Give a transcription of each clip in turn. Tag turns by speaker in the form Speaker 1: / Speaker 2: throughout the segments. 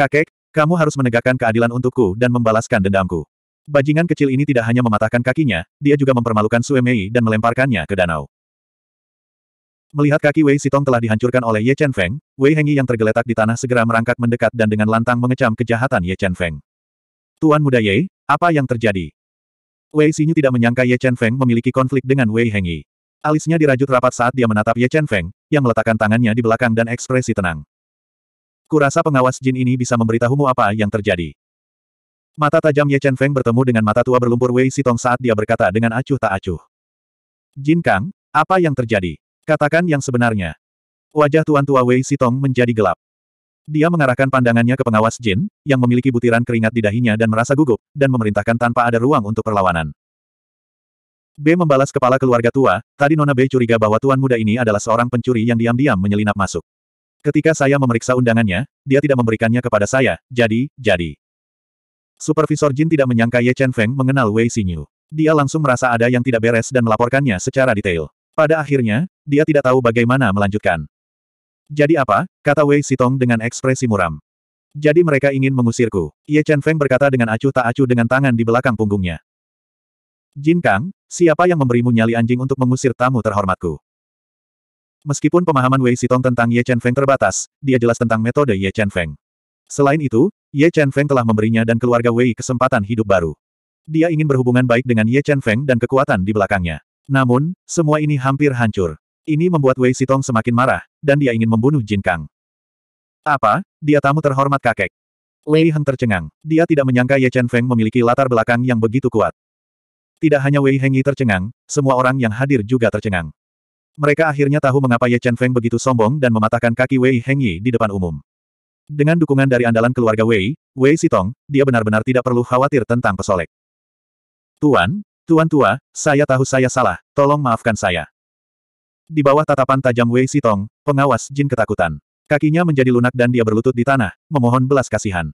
Speaker 1: Kakek, kamu harus menegakkan keadilan untukku dan membalaskan dendamku. Bajingan kecil ini tidak hanya mematahkan kakinya, dia juga mempermalukan Sue Mei dan melemparkannya ke danau. Melihat kaki Wei Sitong telah dihancurkan oleh Ye Chen Feng, Wei Hengyi yang tergeletak di tanah segera merangkak mendekat dan dengan lantang mengecam kejahatan Ye Chen Feng. Tuan muda Ye, apa yang terjadi? Wei Xinyu tidak menyangka Ye Chen Feng memiliki konflik dengan Wei Hengyi. Alisnya dirajut rapat saat dia menatap Ye Chen Feng, yang meletakkan tangannya di belakang dan ekspresi tenang. Kurasa pengawas jin ini bisa memberitahumu apa yang terjadi. Mata tajam Ye Chen Feng bertemu dengan mata tua berlumpur Wei Sitong saat dia berkata dengan acuh tak acuh. Jin Kang, apa yang terjadi? Katakan yang sebenarnya. Wajah tuan tua Wei Sitong menjadi gelap. Dia mengarahkan pandangannya ke pengawas Jin, yang memiliki butiran keringat di dahinya dan merasa gugup, dan memerintahkan tanpa ada ruang untuk perlawanan. B membalas kepala keluarga tua, tadi Nona B curiga bahwa tuan muda ini adalah seorang pencuri yang diam-diam menyelinap masuk. Ketika saya memeriksa undangannya, dia tidak memberikannya kepada saya, jadi, jadi. Supervisor Jin tidak menyangka Ye Chen Feng mengenal Wei Xinyu. Dia langsung merasa ada yang tidak beres dan melaporkannya secara detail. Pada akhirnya, dia tidak tahu bagaimana melanjutkan. Jadi apa? kata Wei Sitong dengan ekspresi muram. Jadi mereka ingin mengusirku. Ye Chen Feng berkata dengan acuh tak acuh dengan tangan di belakang punggungnya. Jin Kang, siapa yang memberimu nyali anjing untuk mengusir tamu terhormatku? Meskipun pemahaman Wei Sitong tentang Ye Chen Feng terbatas, dia jelas tentang metode Ye Chen Feng. Selain itu, Ye Chen Feng telah memberinya dan keluarga Wei kesempatan hidup baru. Dia ingin berhubungan baik dengan Ye Chen Feng dan kekuatan di belakangnya. Namun, semua ini hampir hancur. Ini membuat Wei Sitong semakin marah, dan dia ingin membunuh Jin Kang. Apa? Dia tamu terhormat kakek. Wei Heng tercengang. Dia tidak menyangka Ye Chen Feng memiliki latar belakang yang begitu kuat. Tidak hanya Wei Hengyi tercengang, semua orang yang hadir juga tercengang. Mereka akhirnya tahu mengapa Ye Chen Feng begitu sombong dan mematahkan kaki Wei Heng Yi di depan umum. Dengan dukungan dari andalan keluarga Wei, Wei Sitong, dia benar-benar tidak perlu khawatir tentang pesolek. Tuan, Tuan tua, saya tahu saya salah, tolong maafkan saya. Di bawah tatapan tajam Wei Sitong, pengawas Jin ketakutan. Kakinya menjadi lunak dan dia berlutut di tanah, memohon belas kasihan.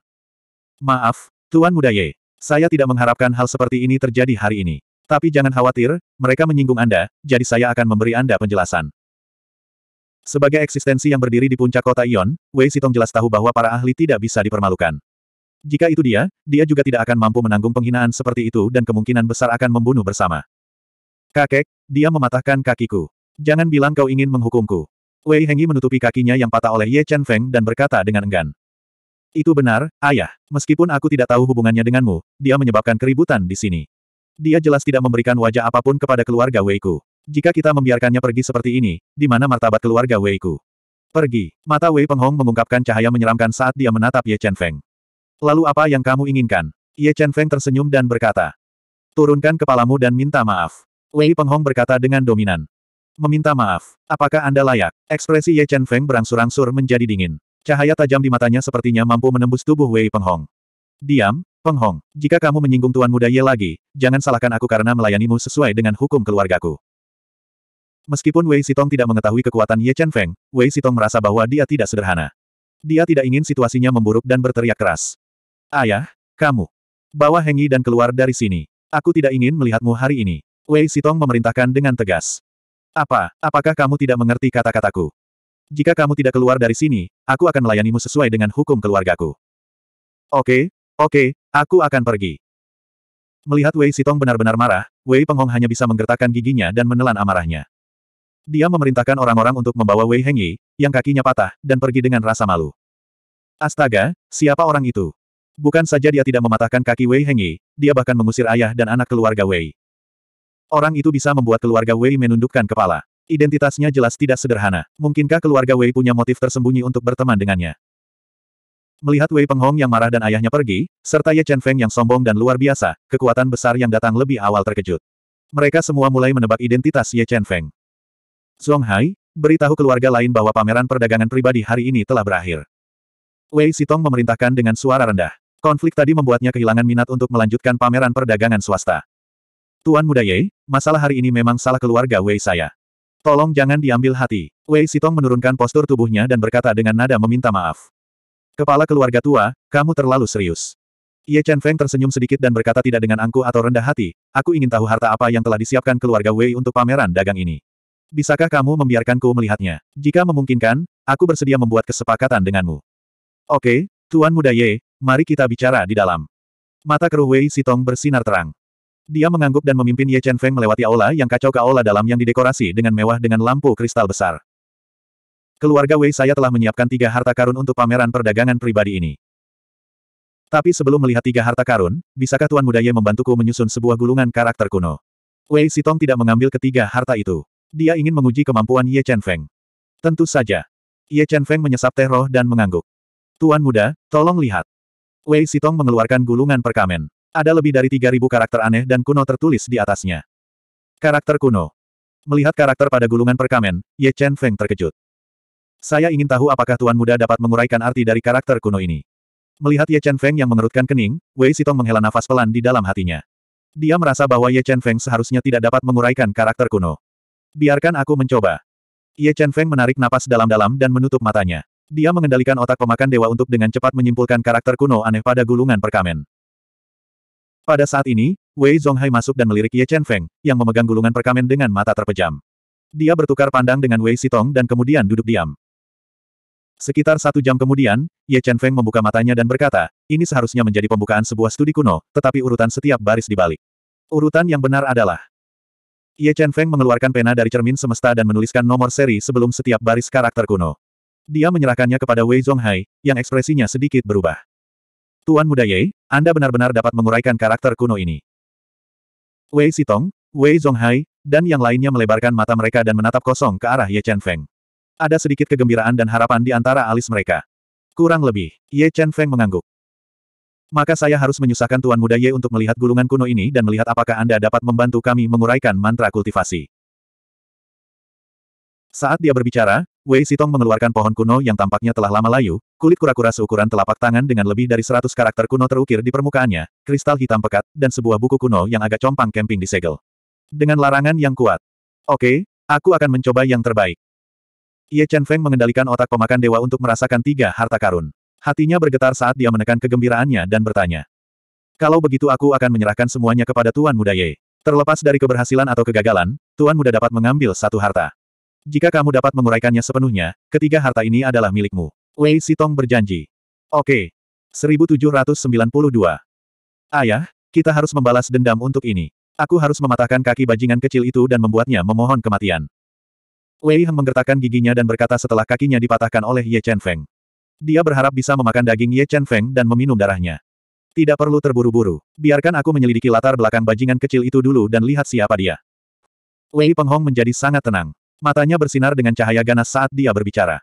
Speaker 1: Maaf, Tuan Muda Ye. Saya tidak mengharapkan hal seperti ini terjadi hari ini. Tapi jangan khawatir, mereka menyinggung Anda, jadi saya akan memberi Anda penjelasan. Sebagai eksistensi yang berdiri di puncak kota Ion, Wei Sitong jelas tahu bahwa para ahli tidak bisa dipermalukan. Jika itu dia, dia juga tidak akan mampu menanggung penghinaan seperti itu dan kemungkinan besar akan membunuh bersama. Kakek, dia mematahkan kakiku. Jangan bilang kau ingin menghukumku. Wei Hengyi menutupi kakinya yang patah oleh Ye Chen Feng dan berkata dengan enggan. Itu benar, ayah. Meskipun aku tidak tahu hubungannya denganmu, dia menyebabkan keributan di sini. Dia jelas tidak memberikan wajah apapun kepada keluarga Weiku. Jika kita membiarkannya pergi seperti ini, di mana martabat keluarga Weiku? Pergi. Mata Wei Penghong mengungkapkan cahaya menyeramkan saat dia menatap Ye Chen Feng. Lalu apa yang kamu inginkan? Ye Chen Feng tersenyum dan berkata. Turunkan kepalamu dan minta maaf. Wei Penghong berkata dengan dominan. Meminta maaf. Apakah Anda layak? Ekspresi Ye Chen Feng berangsur-angsur menjadi dingin. Cahaya tajam di matanya sepertinya mampu menembus tubuh Wei Penghong. Diam, Peng Hong, jika kamu menyinggung Tuan Muda Ye lagi, jangan salahkan aku karena melayanimu sesuai dengan hukum keluargaku. Meskipun Wei Sitong tidak mengetahui kekuatan Ye Chen Feng, Wei Sitong merasa bahwa dia tidak sederhana. Dia tidak ingin situasinya memburuk dan berteriak keras. Ayah, kamu. Bawa Hengi dan keluar dari sini. Aku tidak ingin melihatmu hari ini. Wei Sitong memerintahkan dengan tegas. Apa, apakah kamu tidak mengerti kata-kataku? Jika kamu tidak keluar dari sini, aku akan melayanimu sesuai dengan hukum keluargaku. Oke, Oke, aku akan pergi. Melihat Wei Sitong benar-benar marah, Wei Penghong hanya bisa menggertakkan giginya dan menelan amarahnya. Dia memerintahkan orang-orang untuk membawa Wei Hengyi, yang kakinya patah, dan pergi dengan rasa malu. Astaga, siapa orang itu? Bukan saja dia tidak mematahkan kaki Wei Hengyi, dia bahkan mengusir ayah dan anak keluarga Wei. Orang itu bisa membuat keluarga Wei menundukkan kepala. Identitasnya jelas tidak sederhana. Mungkinkah keluarga Wei punya motif tersembunyi untuk berteman dengannya? Melihat Wei Penghong yang marah dan ayahnya pergi, serta Ye Chen Feng yang sombong dan luar biasa, kekuatan besar yang datang lebih awal terkejut. Mereka semua mulai menebak identitas Ye Chen Feng. Zhong Hai, beritahu keluarga lain bahwa pameran perdagangan pribadi hari ini telah berakhir. Wei Sitong memerintahkan dengan suara rendah. Konflik tadi membuatnya kehilangan minat untuk melanjutkan pameran perdagangan swasta. Tuan Muda Ye, masalah hari ini memang salah keluarga Wei saya. Tolong jangan diambil hati. Wei Sitong menurunkan postur tubuhnya dan berkata dengan nada meminta maaf. Kepala keluarga tua, kamu terlalu serius. Ye Chen Feng tersenyum sedikit dan berkata tidak dengan angku atau rendah hati, aku ingin tahu harta apa yang telah disiapkan keluarga Wei untuk pameran dagang ini. Bisakah kamu membiarkanku melihatnya? Jika memungkinkan, aku bersedia membuat kesepakatan denganmu. Oke, Tuan Muda Ye, mari kita bicara di dalam. Mata keruh Wei Sitong bersinar terang. Dia mengangguk dan memimpin Ye Chen Feng melewati aula yang kacau ke aula dalam yang didekorasi dengan mewah dengan lampu kristal besar. Keluarga Wei saya telah menyiapkan tiga harta karun untuk pameran perdagangan pribadi ini. Tapi sebelum melihat tiga harta karun, bisakah Tuan Muda Ye membantuku menyusun sebuah gulungan karakter kuno? Wei Sitong tidak mengambil ketiga harta itu. Dia ingin menguji kemampuan Ye Chen Feng. Tentu saja. Ye Chen Feng menyesap teh roh dan mengangguk. Tuan Muda, tolong lihat. Wei Sitong mengeluarkan gulungan perkamen. Ada lebih dari 3.000 karakter aneh dan kuno tertulis di atasnya. Karakter kuno. Melihat karakter pada gulungan perkamen, Ye Chen Feng terkejut. Saya ingin tahu apakah Tuan Muda dapat menguraikan arti dari karakter kuno ini. Melihat Ye Chen Feng yang mengerutkan kening, Wei Sitong menghela nafas pelan di dalam hatinya. Dia merasa bahwa Ye Chen Feng seharusnya tidak dapat menguraikan karakter kuno. Biarkan aku mencoba. Ye Chen Feng menarik napas dalam-dalam dan menutup matanya. Dia mengendalikan otak pemakan dewa untuk dengan cepat menyimpulkan karakter kuno aneh pada gulungan perkamen. Pada saat ini, Wei Zhonghai masuk dan melirik Ye Chen Feng, yang memegang gulungan perkamen dengan mata terpejam. Dia bertukar pandang dengan Wei Sitong dan kemudian duduk diam. Sekitar satu jam kemudian, Ye Chen Feng membuka matanya dan berkata, ini seharusnya menjadi pembukaan sebuah studi kuno, tetapi urutan setiap baris dibalik. Urutan yang benar adalah. Ye Chen Feng mengeluarkan pena dari cermin semesta dan menuliskan nomor seri sebelum setiap baris karakter kuno. Dia menyerahkannya kepada Wei Zhonghai, yang ekspresinya sedikit berubah. Tuan muda Ye, Anda benar-benar dapat menguraikan karakter kuno ini. Wei Sitong, Wei Zhonghai, dan yang lainnya melebarkan mata mereka dan menatap kosong ke arah Ye Chen Feng. Ada sedikit kegembiraan dan harapan di antara alis mereka. Kurang lebih, Ye Chen Feng mengangguk. Maka saya harus menyusahkan Tuan Muda Ye untuk melihat gulungan kuno ini dan melihat apakah Anda dapat membantu kami menguraikan mantra kultivasi. Saat dia berbicara, Wei Sitong mengeluarkan pohon kuno yang tampaknya telah lama layu, kulit kura-kura seukuran telapak tangan dengan lebih dari seratus karakter kuno terukir di permukaannya, kristal hitam pekat, dan sebuah buku kuno yang agak compang camping disegel. Dengan larangan yang kuat. Oke, aku akan mencoba yang terbaik. Ye Chen Feng mengendalikan otak pemakan dewa untuk merasakan tiga harta karun. Hatinya bergetar saat dia menekan kegembiraannya dan bertanya. Kalau begitu aku akan menyerahkan semuanya kepada Tuan Muda Ye. Terlepas dari keberhasilan atau kegagalan, Tuan Muda dapat mengambil satu harta. Jika kamu dapat menguraikannya sepenuhnya, ketiga harta ini adalah milikmu. Wei Sitong berjanji. Oke. 1792. Ayah, kita harus membalas dendam untuk ini. Aku harus mematahkan kaki bajingan kecil itu dan membuatnya memohon kematian. Wei Heng menggertakkan giginya dan berkata setelah kakinya dipatahkan oleh Ye Chen Feng. Dia berharap bisa memakan daging Ye Chen Feng dan meminum darahnya. Tidak perlu terburu-buru. Biarkan aku menyelidiki latar belakang bajingan kecil itu dulu dan lihat siapa dia. Wei Penghong menjadi sangat tenang. Matanya bersinar dengan cahaya ganas saat dia berbicara.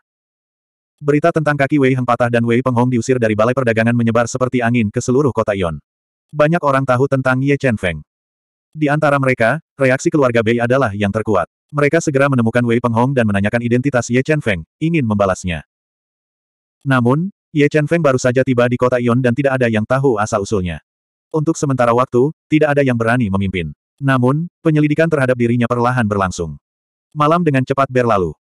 Speaker 1: Berita tentang kaki Wei Heng patah dan Wei Penghong diusir dari balai perdagangan menyebar seperti angin ke seluruh kota Yon. Banyak orang tahu tentang Ye Chen Feng. Di antara mereka, reaksi keluarga Bei adalah yang terkuat. Mereka segera menemukan Wei Penghong dan menanyakan identitas Ye Chen Feng, ingin membalasnya. Namun, Ye Chen Feng baru saja tiba di kota Ion dan tidak ada yang tahu asal-usulnya. Untuk sementara waktu, tidak ada yang berani memimpin. Namun, penyelidikan terhadap dirinya perlahan berlangsung. Malam dengan cepat berlalu.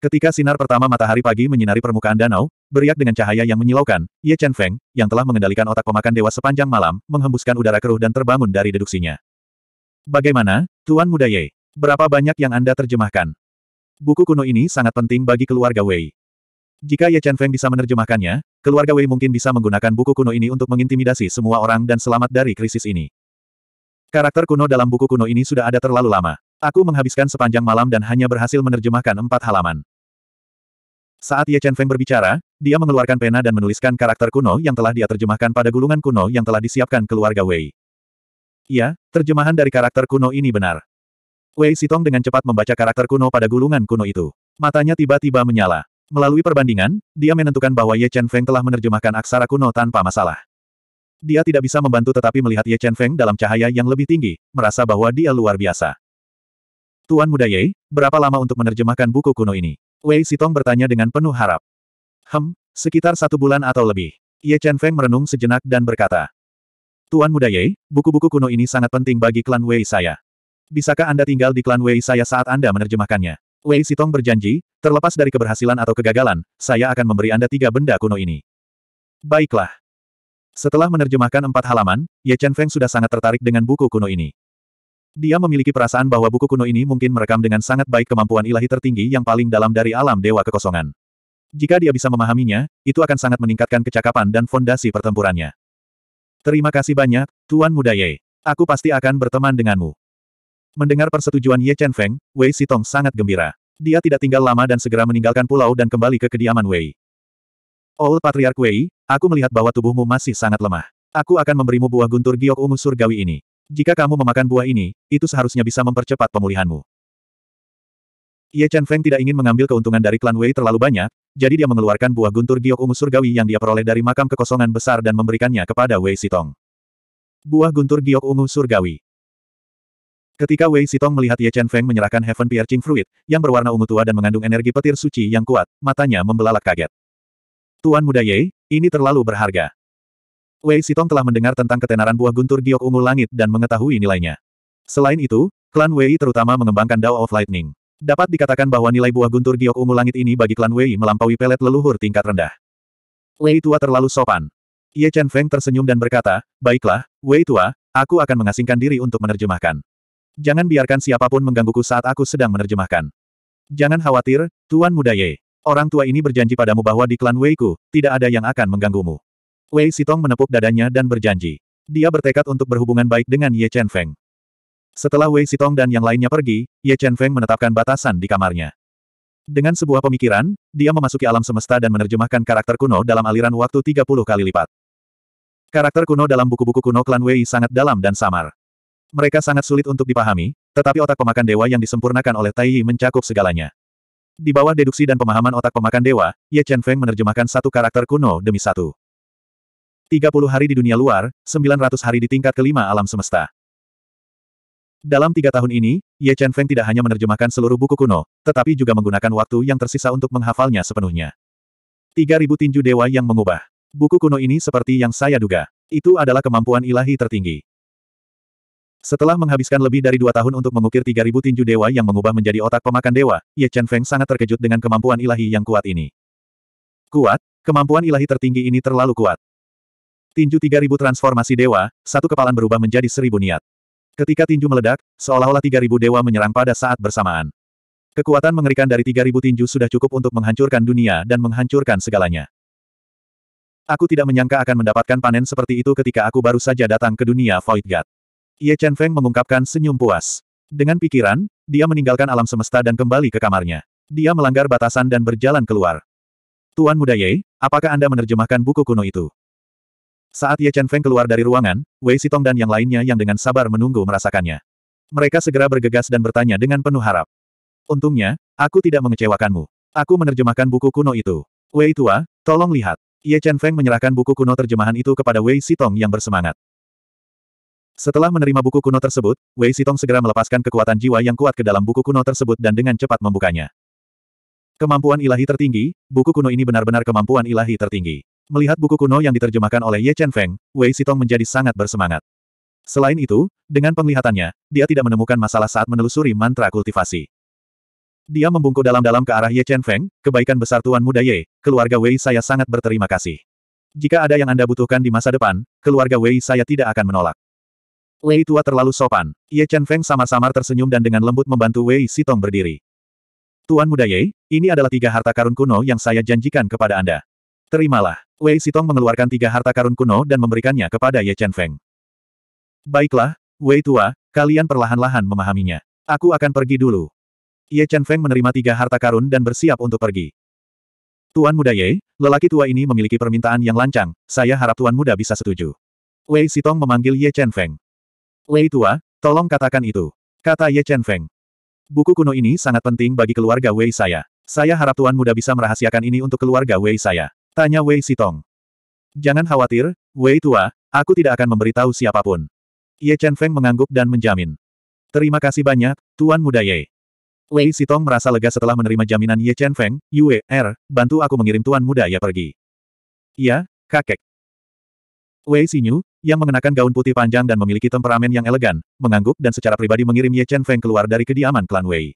Speaker 1: Ketika sinar pertama matahari pagi menyinari permukaan danau, beriak dengan cahaya yang menyilaukan, Ye Chen Feng, yang telah mengendalikan otak pemakan dewa sepanjang malam, menghembuskan udara keruh dan terbangun dari deduksinya. Bagaimana, Tuan Muda Ye? Berapa banyak yang Anda terjemahkan? Buku kuno ini sangat penting bagi keluarga Wei. Jika Ye Chen Feng bisa menerjemahkannya, keluarga Wei mungkin bisa menggunakan buku kuno ini untuk mengintimidasi semua orang dan selamat dari krisis ini. Karakter kuno dalam buku kuno ini sudah ada terlalu lama. Aku menghabiskan sepanjang malam dan hanya berhasil menerjemahkan empat halaman. Saat Ye Chen Feng berbicara, dia mengeluarkan pena dan menuliskan karakter kuno yang telah dia terjemahkan pada gulungan kuno yang telah disiapkan keluarga Wei. Ya, terjemahan dari karakter kuno ini benar. Wei Sitong dengan cepat membaca karakter kuno pada gulungan kuno itu. Matanya tiba-tiba menyala. Melalui perbandingan, dia menentukan bahwa Ye Chen Feng telah menerjemahkan aksara kuno tanpa masalah. Dia tidak bisa membantu tetapi melihat Ye Chen Feng dalam cahaya yang lebih tinggi, merasa bahwa dia luar biasa. Tuan Muda Ye, berapa lama untuk menerjemahkan buku kuno ini? Wei Sitong bertanya dengan penuh harap. Hem, sekitar satu bulan atau lebih. Ye Chen Feng merenung sejenak dan berkata, Tuan Muda Ye, buku-buku kuno ini sangat penting bagi klan Wei saya. Bisakah Anda tinggal di klan Wei saya saat Anda menerjemahkannya? Wei Sitong berjanji, terlepas dari keberhasilan atau kegagalan, saya akan memberi Anda tiga benda kuno ini. Baiklah. Setelah menerjemahkan empat halaman, Ye Chen Feng sudah sangat tertarik dengan buku kuno ini. Dia memiliki perasaan bahwa buku kuno ini mungkin merekam dengan sangat baik kemampuan ilahi tertinggi yang paling dalam dari alam dewa kekosongan. Jika dia bisa memahaminya, itu akan sangat meningkatkan kecakapan dan fondasi pertempurannya. Terima kasih banyak, Tuan Muda Ye. Aku pasti akan berteman denganmu. Mendengar persetujuan Ye Chen Feng, Wei Sitong sangat gembira. Dia tidak tinggal lama dan segera meninggalkan pulau dan kembali ke kediaman Wei. Old oh, Patriarch Wei, aku melihat bahwa tubuhmu masih sangat lemah. Aku akan memberimu buah guntur giok ungu surgawi ini. Jika kamu memakan buah ini, itu seharusnya bisa mempercepat pemulihanmu. Ye Chen Feng tidak ingin mengambil keuntungan dari klan Wei terlalu banyak, jadi dia mengeluarkan buah guntur giok ungu surgawi yang dia peroleh dari makam kekosongan besar dan memberikannya kepada Wei Sitong. Buah guntur giok ungu surgawi. Ketika Wei Sitong melihat Ye Chen Feng menyerahkan Heaven Piercing Fruit, yang berwarna ungu tua dan mengandung energi petir suci yang kuat, matanya membelalak kaget. Tuan muda Ye, ini terlalu berharga. Wei Sitong telah mendengar tentang ketenaran buah guntur giok ungu langit dan mengetahui nilainya. Selain itu, klan Wei terutama mengembangkan Dao of Lightning. Dapat dikatakan bahwa nilai buah guntur giok ungu langit ini bagi klan Wei melampaui pelet leluhur tingkat rendah. Wei tua terlalu sopan. Ye Chen Feng tersenyum dan berkata, Baiklah, Wei tua, aku akan mengasingkan diri untuk menerjemahkan. Jangan biarkan siapapun menggangguku saat aku sedang menerjemahkan. Jangan khawatir, Tuan Muda Ye. Orang tua ini berjanji padamu bahwa di klan Wei ku tidak ada yang akan mengganggumu. Wei Sitong menepuk dadanya dan berjanji. Dia bertekad untuk berhubungan baik dengan Ye Chen Feng. Setelah Wei Sitong dan yang lainnya pergi, Ye Chen Feng menetapkan batasan di kamarnya. Dengan sebuah pemikiran, dia memasuki alam semesta dan menerjemahkan karakter kuno dalam aliran waktu 30 kali lipat. Karakter kuno dalam buku-buku kuno klan Wei sangat dalam dan samar. Mereka sangat sulit untuk dipahami, tetapi otak pemakan dewa yang disempurnakan oleh Tai Yi mencakup segalanya. Di bawah deduksi dan pemahaman otak pemakan dewa, Ye Chen Feng menerjemahkan satu karakter kuno demi satu. 30 hari di dunia luar, 900 hari di tingkat kelima alam semesta. Dalam tiga tahun ini, Ye Chen Feng tidak hanya menerjemahkan seluruh buku kuno, tetapi juga menggunakan waktu yang tersisa untuk menghafalnya sepenuhnya. 3000 tinju dewa yang mengubah. Buku kuno ini seperti yang saya duga. Itu adalah kemampuan ilahi tertinggi. Setelah menghabiskan lebih dari dua tahun untuk mengukir 3.000 tinju dewa yang mengubah menjadi otak pemakan dewa, Ye Chen Feng sangat terkejut dengan kemampuan ilahi yang kuat ini. Kuat? Kemampuan ilahi tertinggi ini terlalu kuat. Tinju 3.000 transformasi dewa, satu kepalan berubah menjadi seribu niat. Ketika tinju meledak, seolah-olah 3.000 dewa menyerang pada saat bersamaan. Kekuatan mengerikan dari 3.000 tinju sudah cukup untuk menghancurkan dunia dan menghancurkan segalanya. Aku tidak menyangka akan mendapatkan panen seperti itu ketika aku baru saja datang ke dunia Void God. Ye Chen Feng mengungkapkan senyum puas. Dengan pikiran, dia meninggalkan alam semesta dan kembali ke kamarnya. Dia melanggar batasan dan berjalan keluar. Tuan muda Ye, apakah Anda menerjemahkan buku kuno itu? Saat Ye Chen Feng keluar dari ruangan, Wei Sitong dan yang lainnya yang dengan sabar menunggu merasakannya. Mereka segera bergegas dan bertanya dengan penuh harap. Untungnya, aku tidak mengecewakanmu. Aku menerjemahkan buku kuno itu. Wei Tua, tolong lihat. Ye Chen Feng menyerahkan buku kuno terjemahan itu kepada Wei Sitong yang bersemangat. Setelah menerima buku kuno tersebut, Wei Sitong segera melepaskan kekuatan jiwa yang kuat ke dalam buku kuno tersebut dan dengan cepat membukanya. Kemampuan ilahi tertinggi, buku kuno ini benar-benar kemampuan ilahi tertinggi. Melihat buku kuno yang diterjemahkan oleh Ye Chen Feng, Wei Sitong menjadi sangat bersemangat. Selain itu, dengan penglihatannya, dia tidak menemukan masalah saat menelusuri mantra kultivasi. Dia membungkuk dalam-dalam ke arah Ye Chen Feng, kebaikan besar Tuan Muda Ye, keluarga Wei saya sangat berterima kasih. Jika ada yang Anda butuhkan di masa depan, keluarga Wei saya tidak akan menolak. Wei tua terlalu sopan. Ye Chen Feng sama-sama tersenyum dan dengan lembut membantu Wei Sitong berdiri. Tuan muda Ye, ini adalah tiga harta karun kuno yang saya janjikan kepada Anda. Terimalah. Wei Sitong mengeluarkan tiga harta karun kuno dan memberikannya kepada Ye Chen Feng. Baiklah, Wei tua, kalian perlahan-lahan memahaminya. Aku akan pergi dulu. Ye Chen Feng menerima tiga harta karun dan bersiap untuk pergi. Tuan muda Ye, lelaki tua ini memiliki permintaan yang lancang, saya harap Tuan muda bisa setuju. Wei Sitong memanggil Ye Chen Feng. Lei tua, tolong katakan itu. Kata Ye Chen Feng. Buku kuno ini sangat penting bagi keluarga Wei saya. Saya harap Tuan Muda bisa merahasiakan ini untuk keluarga Wei saya. Tanya Wei Sitong. Jangan khawatir, Wei tua, aku tidak akan memberitahu siapapun. Ye Chen Feng mengangguk dan menjamin. Terima kasih banyak, Tuan Muda Ye. Wei Sitong merasa lega setelah menerima jaminan Ye Chen Feng, Yue, Er, bantu aku mengirim Tuan Muda Ye pergi. Ya, kakek. Wei Xinyu, yang mengenakan gaun putih panjang dan memiliki temperamen yang elegan, mengangguk dan secara pribadi mengirim Ye Chen Feng keluar dari kediaman klan Wei.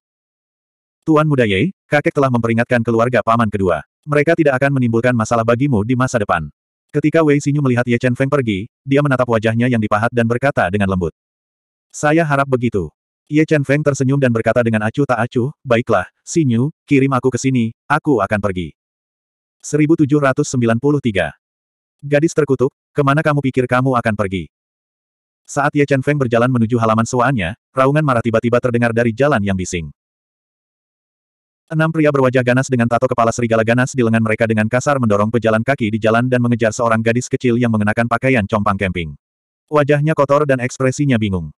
Speaker 1: Tuan muda Ye, kakek telah memperingatkan keluarga paman kedua. Mereka tidak akan menimbulkan masalah bagimu di masa depan. Ketika Wei Xinyu melihat Ye Chen Feng pergi, dia menatap wajahnya yang dipahat dan berkata dengan lembut. Saya harap begitu. Ye Chen Feng tersenyum dan berkata dengan acuh tak acuh, baiklah, Xinyu, kirim aku ke sini, aku akan pergi. 1793 Gadis terkutuk, kemana kamu pikir kamu akan pergi? Saat Ye Chen Feng berjalan menuju halaman sewaannya, raungan marah tiba-tiba terdengar dari jalan yang bising. Enam pria berwajah ganas dengan tato kepala serigala ganas di lengan mereka dengan kasar mendorong pejalan kaki di jalan dan mengejar seorang gadis kecil yang mengenakan pakaian compang camping. Wajahnya kotor dan ekspresinya bingung.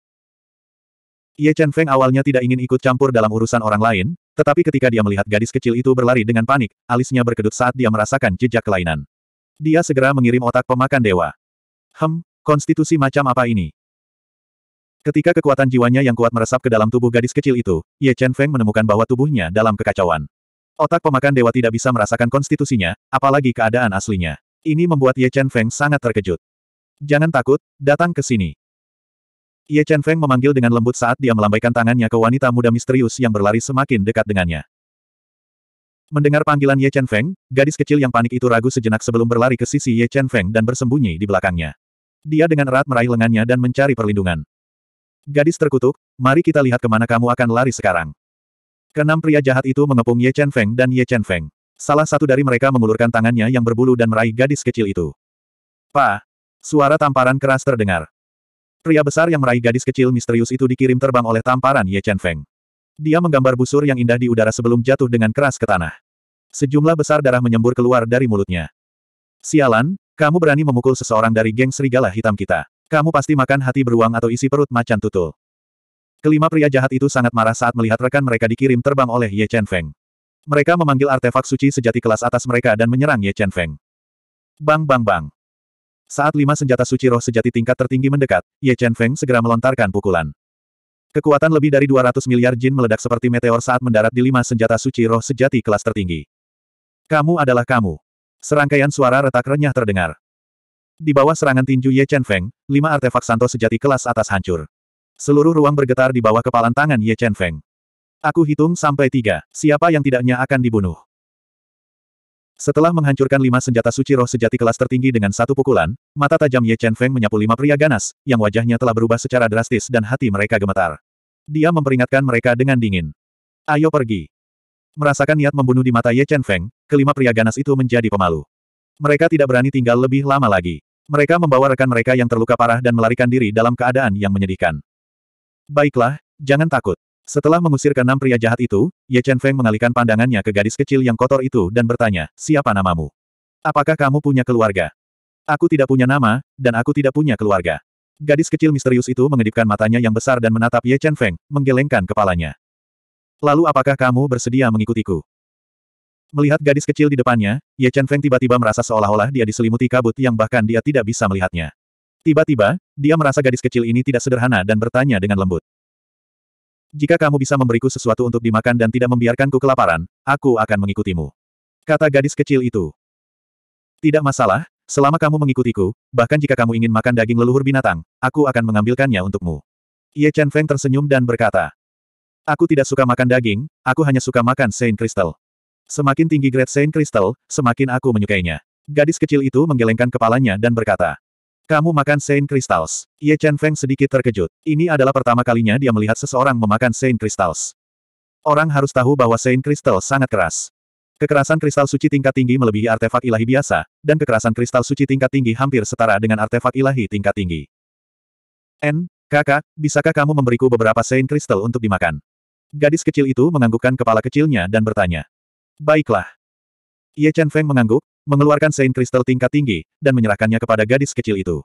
Speaker 1: Ye Chen Feng awalnya tidak ingin ikut campur dalam urusan orang lain, tetapi ketika dia melihat gadis kecil itu berlari dengan panik, alisnya berkedut saat dia merasakan jejak kelainan. Dia segera mengirim otak pemakan dewa. Hem, konstitusi macam apa ini? Ketika kekuatan jiwanya yang kuat meresap ke dalam tubuh gadis kecil itu, Ye Chen Feng menemukan bahwa tubuhnya dalam kekacauan. Otak pemakan dewa tidak bisa merasakan konstitusinya, apalagi keadaan aslinya. Ini membuat Ye Chen Feng sangat terkejut. Jangan takut, datang ke sini. Ye Chen Feng memanggil dengan lembut saat dia melambaikan tangannya ke wanita muda misterius yang berlari semakin dekat dengannya. Mendengar panggilan Ye Chen Feng, gadis kecil yang panik itu ragu sejenak sebelum berlari ke sisi Ye Chen Feng dan bersembunyi di belakangnya. Dia dengan erat meraih lengannya dan mencari perlindungan. Gadis terkutuk, mari kita lihat kemana kamu akan lari sekarang. Kenam pria jahat itu mengepung Ye Chen Feng dan Ye Chen Feng. Salah satu dari mereka mengulurkan tangannya yang berbulu dan meraih gadis kecil itu. Pa! Suara tamparan keras terdengar. Pria besar yang meraih gadis kecil misterius itu dikirim terbang oleh tamparan Ye Chen Feng. Dia menggambar busur yang indah di udara sebelum jatuh dengan keras ke tanah. Sejumlah besar darah menyembur keluar dari mulutnya. Sialan, kamu berani memukul seseorang dari geng serigala hitam kita. Kamu pasti makan hati beruang atau isi perut macan tutul. Kelima pria jahat itu sangat marah saat melihat rekan mereka dikirim terbang oleh Ye Chen Feng. Mereka memanggil artefak suci sejati kelas atas mereka dan menyerang Ye Chen Feng. Bang bang bang. Saat lima senjata suci roh sejati tingkat tertinggi mendekat, Ye Chen Feng segera melontarkan pukulan. Kekuatan lebih dari 200 miliar jin meledak seperti meteor saat mendarat di lima senjata suci roh sejati kelas tertinggi. Kamu adalah kamu. Serangkaian suara retak renyah terdengar. Di bawah serangan tinju Ye Chen Feng, lima artefak santo sejati kelas atas hancur. Seluruh ruang bergetar di bawah kepalan tangan Ye Chen Feng. Aku hitung sampai tiga, siapa yang tidaknya akan dibunuh. Setelah menghancurkan lima senjata suci roh sejati kelas tertinggi dengan satu pukulan, mata tajam Ye Chen Feng menyapu lima pria ganas, yang wajahnya telah berubah secara drastis dan hati mereka gemetar. Dia memperingatkan mereka dengan dingin. Ayo pergi. Merasakan niat membunuh di mata Ye Chen Feng, kelima pria ganas itu menjadi pemalu. Mereka tidak berani tinggal lebih lama lagi. Mereka membawa rekan mereka yang terluka parah dan melarikan diri dalam keadaan yang menyedihkan. Baiklah, jangan takut. Setelah mengusir keenam pria jahat itu, Ye Chen Feng mengalihkan pandangannya ke gadis kecil yang kotor itu dan bertanya, siapa namamu? Apakah kamu punya keluarga? Aku tidak punya nama, dan aku tidak punya keluarga. Gadis kecil misterius itu mengedipkan matanya yang besar dan menatap Ye Chen Feng, menggelengkan kepalanya. Lalu apakah kamu bersedia mengikutiku? Melihat gadis kecil di depannya, Ye Chen Feng tiba-tiba merasa seolah-olah dia diselimuti kabut yang bahkan dia tidak bisa melihatnya. Tiba-tiba, dia merasa gadis kecil ini tidak sederhana dan bertanya dengan lembut. Jika kamu bisa memberiku sesuatu untuk dimakan dan tidak membiarkanku kelaparan, aku akan mengikutimu. Kata gadis kecil itu. Tidak masalah, selama kamu mengikutiku, bahkan jika kamu ingin makan daging leluhur binatang, aku akan mengambilkannya untukmu. Ye Chen Feng tersenyum dan berkata. Aku tidak suka makan daging, aku hanya suka makan Saint Crystal. Semakin tinggi grade Saint Crystal, semakin aku menyukainya. Gadis kecil itu menggelengkan kepalanya dan berkata, Kamu makan Saint Crystals. Ye Chen Feng sedikit terkejut. Ini adalah pertama kalinya dia melihat seseorang memakan Saint Crystals. Orang harus tahu bahwa Saint Crystal sangat keras. Kekerasan kristal suci tingkat tinggi melebihi artefak ilahi biasa, dan kekerasan kristal suci tingkat tinggi hampir setara dengan artefak ilahi tingkat tinggi. N, kakak, bisakah kamu memberiku beberapa Saint Crystal untuk dimakan? Gadis kecil itu menganggukkan kepala kecilnya dan bertanya. Baiklah. Ye Chen Feng mengangguk, mengeluarkan Saint Crystal tingkat tinggi, dan menyerahkannya kepada gadis kecil itu.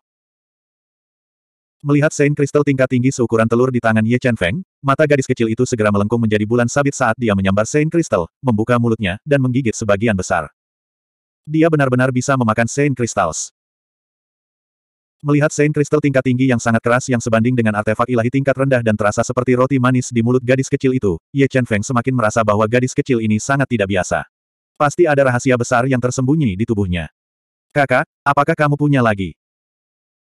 Speaker 1: Melihat Saint Crystal tingkat tinggi seukuran telur di tangan Ye Chen Feng, mata gadis kecil itu segera melengkung menjadi bulan sabit saat dia menyambar Saint Crystal, membuka mulutnya, dan menggigit sebagian besar. Dia benar-benar bisa memakan Saint Crystals. Melihat Saint Crystal tingkat tinggi yang sangat keras yang sebanding dengan artefak ilahi tingkat rendah dan terasa seperti roti manis di mulut gadis kecil itu, Ye Chen Feng semakin merasa bahwa gadis kecil ini sangat tidak biasa. Pasti ada rahasia besar yang tersembunyi di tubuhnya. Kakak, apakah kamu punya lagi?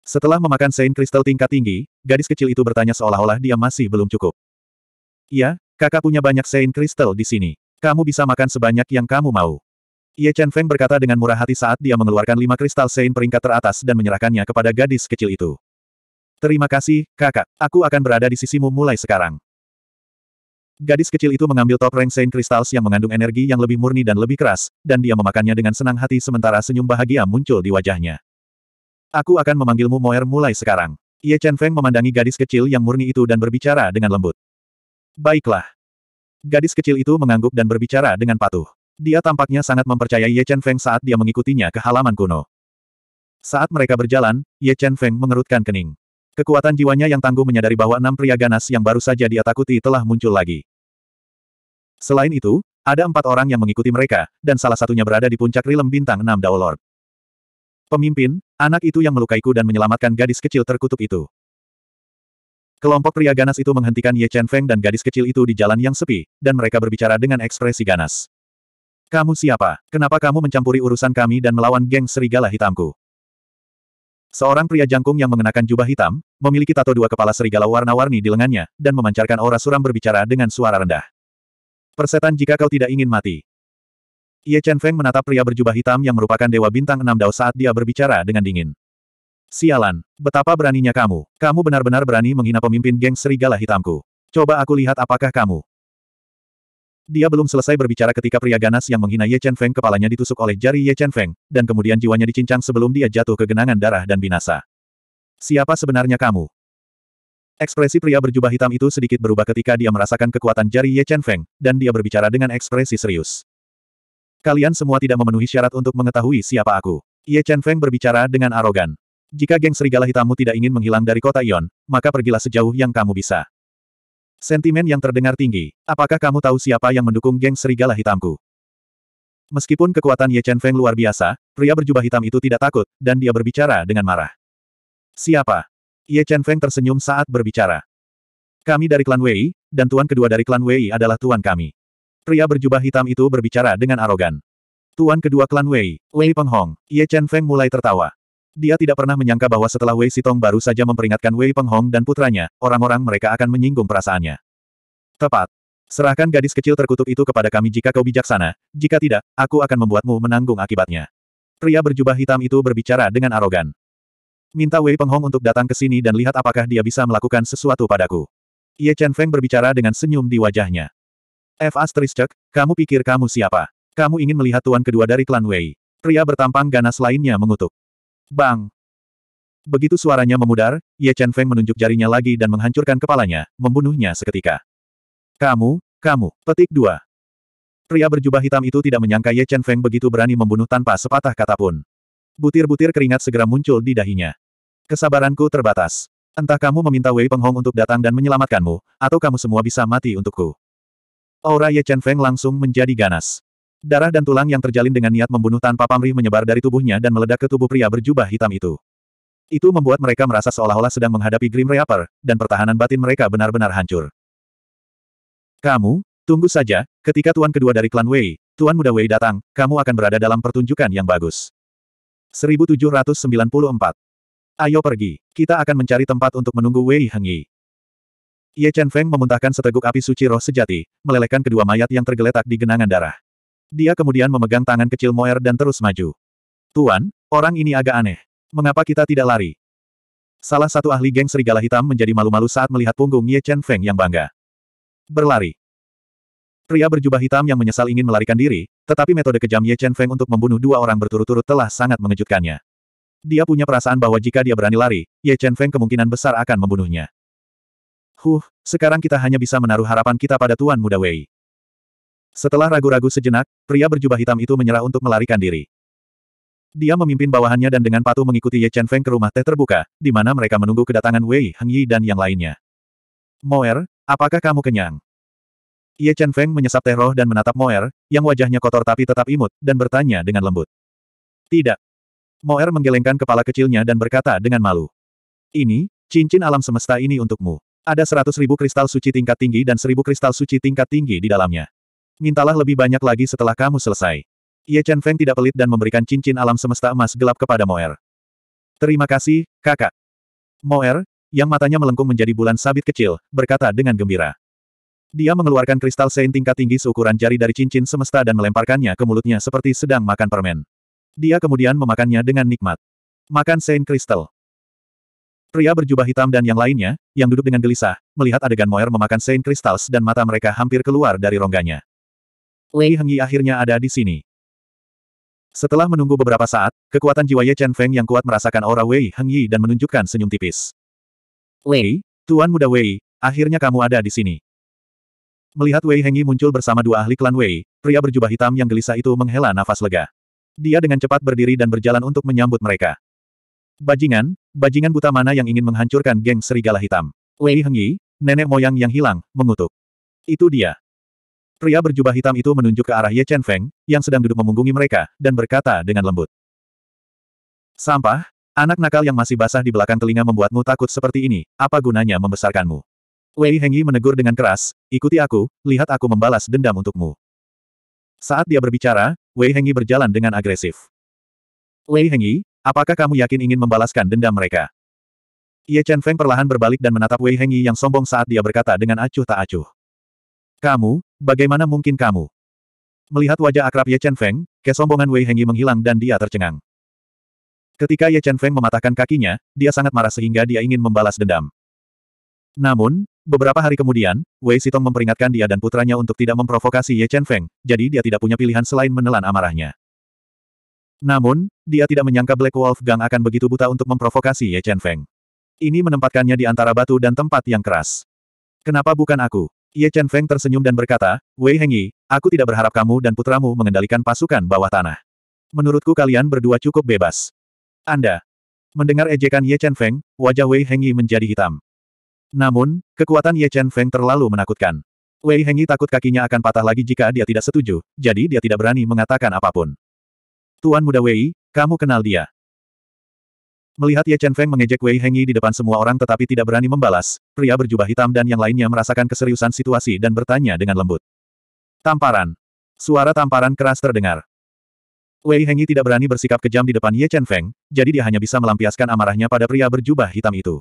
Speaker 1: Setelah memakan Saint Crystal tingkat tinggi, gadis kecil itu bertanya seolah-olah dia masih belum cukup. Ya, kakak punya banyak Saint Crystal di sini. Kamu bisa makan sebanyak yang kamu mau. Ye Chen Feng berkata dengan murah hati saat dia mengeluarkan lima kristal sein peringkat teratas dan menyerahkannya kepada gadis kecil itu. Terima kasih, kakak. Aku akan berada di sisimu mulai sekarang. Gadis kecil itu mengambil top rank sein crystals yang mengandung energi yang lebih murni dan lebih keras, dan dia memakannya dengan senang hati sementara senyum bahagia muncul di wajahnya. Aku akan memanggilmu Moer mulai sekarang. Ye Chen Feng memandangi gadis kecil yang murni itu dan berbicara dengan lembut. Baiklah. Gadis kecil itu mengangguk dan berbicara dengan patuh. Dia tampaknya sangat mempercayai Ye Chen Feng saat dia mengikutinya ke halaman kuno. Saat mereka berjalan, Ye Chen Feng mengerutkan kening. Kekuatan jiwanya yang tangguh menyadari bahwa enam pria ganas yang baru saja dia takuti telah muncul lagi. Selain itu, ada empat orang yang mengikuti mereka, dan salah satunya berada di puncak rilem bintang enam Dao Lord. Pemimpin, anak itu yang melukaiku dan menyelamatkan gadis kecil terkutuk itu. Kelompok pria ganas itu menghentikan Ye Chen Feng dan gadis kecil itu di jalan yang sepi, dan mereka berbicara dengan ekspresi ganas. Kamu siapa? Kenapa kamu mencampuri urusan kami dan melawan geng serigala hitamku? Seorang pria jangkung yang mengenakan jubah hitam, memiliki tato dua kepala serigala warna-warni di lengannya, dan memancarkan aura suram berbicara dengan suara rendah. Persetan jika kau tidak ingin mati. Ye Chen Feng menatap pria berjubah hitam yang merupakan dewa bintang enam dao saat dia berbicara dengan dingin. Sialan, betapa beraninya kamu. Kamu benar-benar berani menghina pemimpin geng serigala hitamku. Coba aku lihat apakah kamu. Dia belum selesai berbicara ketika pria ganas yang menghina Ye Chen Feng kepalanya ditusuk oleh jari Ye Chen Feng, dan kemudian jiwanya dicincang sebelum dia jatuh ke genangan darah dan binasa. Siapa sebenarnya kamu? Ekspresi pria berjubah hitam itu sedikit berubah ketika dia merasakan kekuatan jari Ye Chen Feng, dan dia berbicara dengan ekspresi serius. Kalian semua tidak memenuhi syarat untuk mengetahui siapa aku. Ye Chen Feng berbicara dengan arogan. Jika geng serigala hitammu tidak ingin menghilang dari kota Ion, maka pergilah sejauh yang kamu bisa. Sentimen yang terdengar tinggi. Apakah kamu tahu siapa yang mendukung geng serigala hitamku? Meskipun kekuatan Ye Chen Feng luar biasa, pria berjubah hitam itu tidak takut, dan dia berbicara dengan marah. Siapa? Ye Chen Feng tersenyum saat berbicara. Kami dari klan Wei, dan tuan kedua dari klan Wei adalah tuan kami. Pria berjubah hitam itu berbicara dengan arogan. Tuan kedua klan Wei, Wei Penghong, Ye Chen Feng mulai tertawa. Dia tidak pernah menyangka bahwa setelah Wei Sitong baru saja memperingatkan Wei Penghong dan putranya, orang-orang mereka akan menyinggung perasaannya. Tepat. Serahkan gadis kecil terkutuk itu kepada kami jika kau bijaksana, jika tidak, aku akan membuatmu menanggung akibatnya. Pria berjubah hitam itu berbicara dengan arogan. Minta Wei Penghong untuk datang ke sini dan lihat apakah dia bisa melakukan sesuatu padaku. Ye Chen Feng berbicara dengan senyum di wajahnya. F. Cek, kamu pikir kamu siapa? Kamu ingin melihat tuan kedua dari klan Wei. Pria bertampang ganas lainnya mengutuk. Bang! Begitu suaranya memudar, Ye Chen Feng menunjuk jarinya lagi dan menghancurkan kepalanya, membunuhnya seketika. Kamu, kamu, petik dua. Pria berjubah hitam itu tidak menyangka Ye Chen Feng begitu berani membunuh tanpa sepatah kata pun. Butir-butir keringat segera muncul di dahinya. Kesabaranku terbatas. Entah kamu meminta Wei Penghong untuk datang dan menyelamatkanmu, atau kamu semua bisa mati untukku. Aura Ye Chen Feng langsung menjadi ganas. Darah dan tulang yang terjalin dengan niat membunuh tanpa pamrih menyebar dari tubuhnya dan meledak ke tubuh pria berjubah hitam itu. Itu membuat mereka merasa seolah-olah sedang menghadapi Grim Reaper, dan pertahanan batin mereka benar-benar hancur. Kamu, tunggu saja, ketika tuan kedua dari klan Wei, tuan muda Wei datang, kamu akan berada dalam pertunjukan yang bagus. 1794. Ayo pergi, kita akan mencari tempat untuk menunggu Wei Hengyi. Ye Chen Feng memuntahkan seteguk api suci roh sejati, melelehkan kedua mayat yang tergeletak di genangan darah. Dia kemudian memegang tangan kecil Moer dan terus maju. Tuan, orang ini agak aneh. Mengapa kita tidak lari? Salah satu ahli geng serigala hitam menjadi malu-malu saat melihat punggung Ye Chen Feng yang bangga. Berlari. Pria berjubah hitam yang menyesal ingin melarikan diri, tetapi metode kejam Ye Chen Feng untuk membunuh dua orang berturut-turut telah sangat mengejutkannya. Dia punya perasaan bahwa jika dia berani lari, Ye Chen Feng kemungkinan besar akan membunuhnya. Huh, sekarang kita hanya bisa menaruh harapan kita pada Tuan Muda Wei. Setelah ragu-ragu sejenak, pria berjubah hitam itu menyerah untuk melarikan diri. Dia memimpin bawahannya dan dengan patuh mengikuti Ye Chen Feng ke rumah teh terbuka, di mana mereka menunggu kedatangan Wei Heng Yi dan yang lainnya. Moer, apakah kamu kenyang? Ye Chen Feng menyesap teh roh dan menatap Moer, yang wajahnya kotor tapi tetap imut, dan bertanya dengan lembut. Tidak. Moer menggelengkan kepala kecilnya dan berkata dengan malu. Ini, cincin alam semesta ini untukmu. Ada seratus ribu kristal suci tingkat tinggi dan seribu kristal suci tingkat tinggi di dalamnya. Mintalah lebih banyak lagi setelah kamu selesai. Ye Chen Feng tidak pelit dan memberikan cincin alam semesta emas gelap kepada Moer. Terima kasih, kakak. Moer, yang matanya melengkung menjadi bulan sabit kecil, berkata dengan gembira. Dia mengeluarkan kristal Saint tingkat tinggi seukuran jari dari cincin semesta dan melemparkannya ke mulutnya seperti sedang makan permen. Dia kemudian memakannya dengan nikmat. Makan Saint kristal. Pria berjubah hitam dan yang lainnya, yang duduk dengan gelisah, melihat adegan Moer memakan Saint kristals dan mata mereka hampir keluar dari rongganya. Wei Hengyi akhirnya ada di sini. Setelah menunggu beberapa saat, kekuatan jiwa Ye Chen Feng yang kuat merasakan aura Wei Hengyi dan menunjukkan senyum tipis. Wei, Tuan Muda Wei, akhirnya kamu ada di sini. Melihat Wei Hengyi muncul bersama dua ahli klan Wei, pria berjubah hitam yang gelisah itu menghela nafas lega. Dia dengan cepat berdiri dan berjalan untuk menyambut mereka. Bajingan, bajingan buta mana yang ingin menghancurkan geng serigala hitam? Wei Hengyi, nenek moyang yang hilang, mengutuk. Itu dia. Pria berjubah hitam itu menunjuk ke arah Ye Chen Feng, yang sedang duduk memunggungi mereka, dan berkata dengan lembut. Sampah, anak nakal yang masih basah di belakang telinga membuatmu takut seperti ini, apa gunanya membesarkanmu? Wei Hengyi menegur dengan keras, ikuti aku, lihat aku membalas dendam untukmu. Saat dia berbicara, Wei Hengyi berjalan dengan agresif. Wei Hengyi, apakah kamu yakin ingin membalaskan dendam mereka? Ye Chen Feng perlahan berbalik dan menatap Wei Hengyi yang sombong saat dia berkata dengan acuh tak acuh. Kamu, Bagaimana mungkin kamu? Melihat wajah akrab Ye Chen Feng, kesombongan Wei Hengyi menghilang dan dia tercengang. Ketika Ye Chen Feng mematahkan kakinya, dia sangat marah sehingga dia ingin membalas dendam. Namun, beberapa hari kemudian, Wei Sitong memperingatkan dia dan putranya untuk tidak memprovokasi Ye Chen Feng, jadi dia tidak punya pilihan selain menelan amarahnya. Namun, dia tidak menyangka Black Wolf Gang akan begitu buta untuk memprovokasi Ye Chen Feng. Ini menempatkannya di antara batu dan tempat yang keras. Kenapa bukan aku? Ye Chen Feng tersenyum dan berkata, Wei Hengyi, aku tidak berharap kamu dan putramu mengendalikan pasukan bawah tanah. Menurutku kalian berdua cukup bebas. Anda. Mendengar ejekan Ye Chen Feng, wajah Wei Hengyi menjadi hitam. Namun, kekuatan Ye Chen Feng terlalu menakutkan. Wei Hengyi takut kakinya akan patah lagi jika dia tidak setuju, jadi dia tidak berani mengatakan apapun. Tuan muda Wei, kamu kenal dia. Melihat Ye Chen Feng mengejek Wei Hengyi di depan semua orang tetapi tidak berani membalas, pria berjubah hitam dan yang lainnya merasakan keseriusan situasi dan bertanya dengan lembut. Tamparan. Suara tamparan keras terdengar. Wei Hengyi tidak berani bersikap kejam di depan Ye Chen Feng, jadi dia hanya bisa melampiaskan amarahnya pada pria berjubah hitam itu.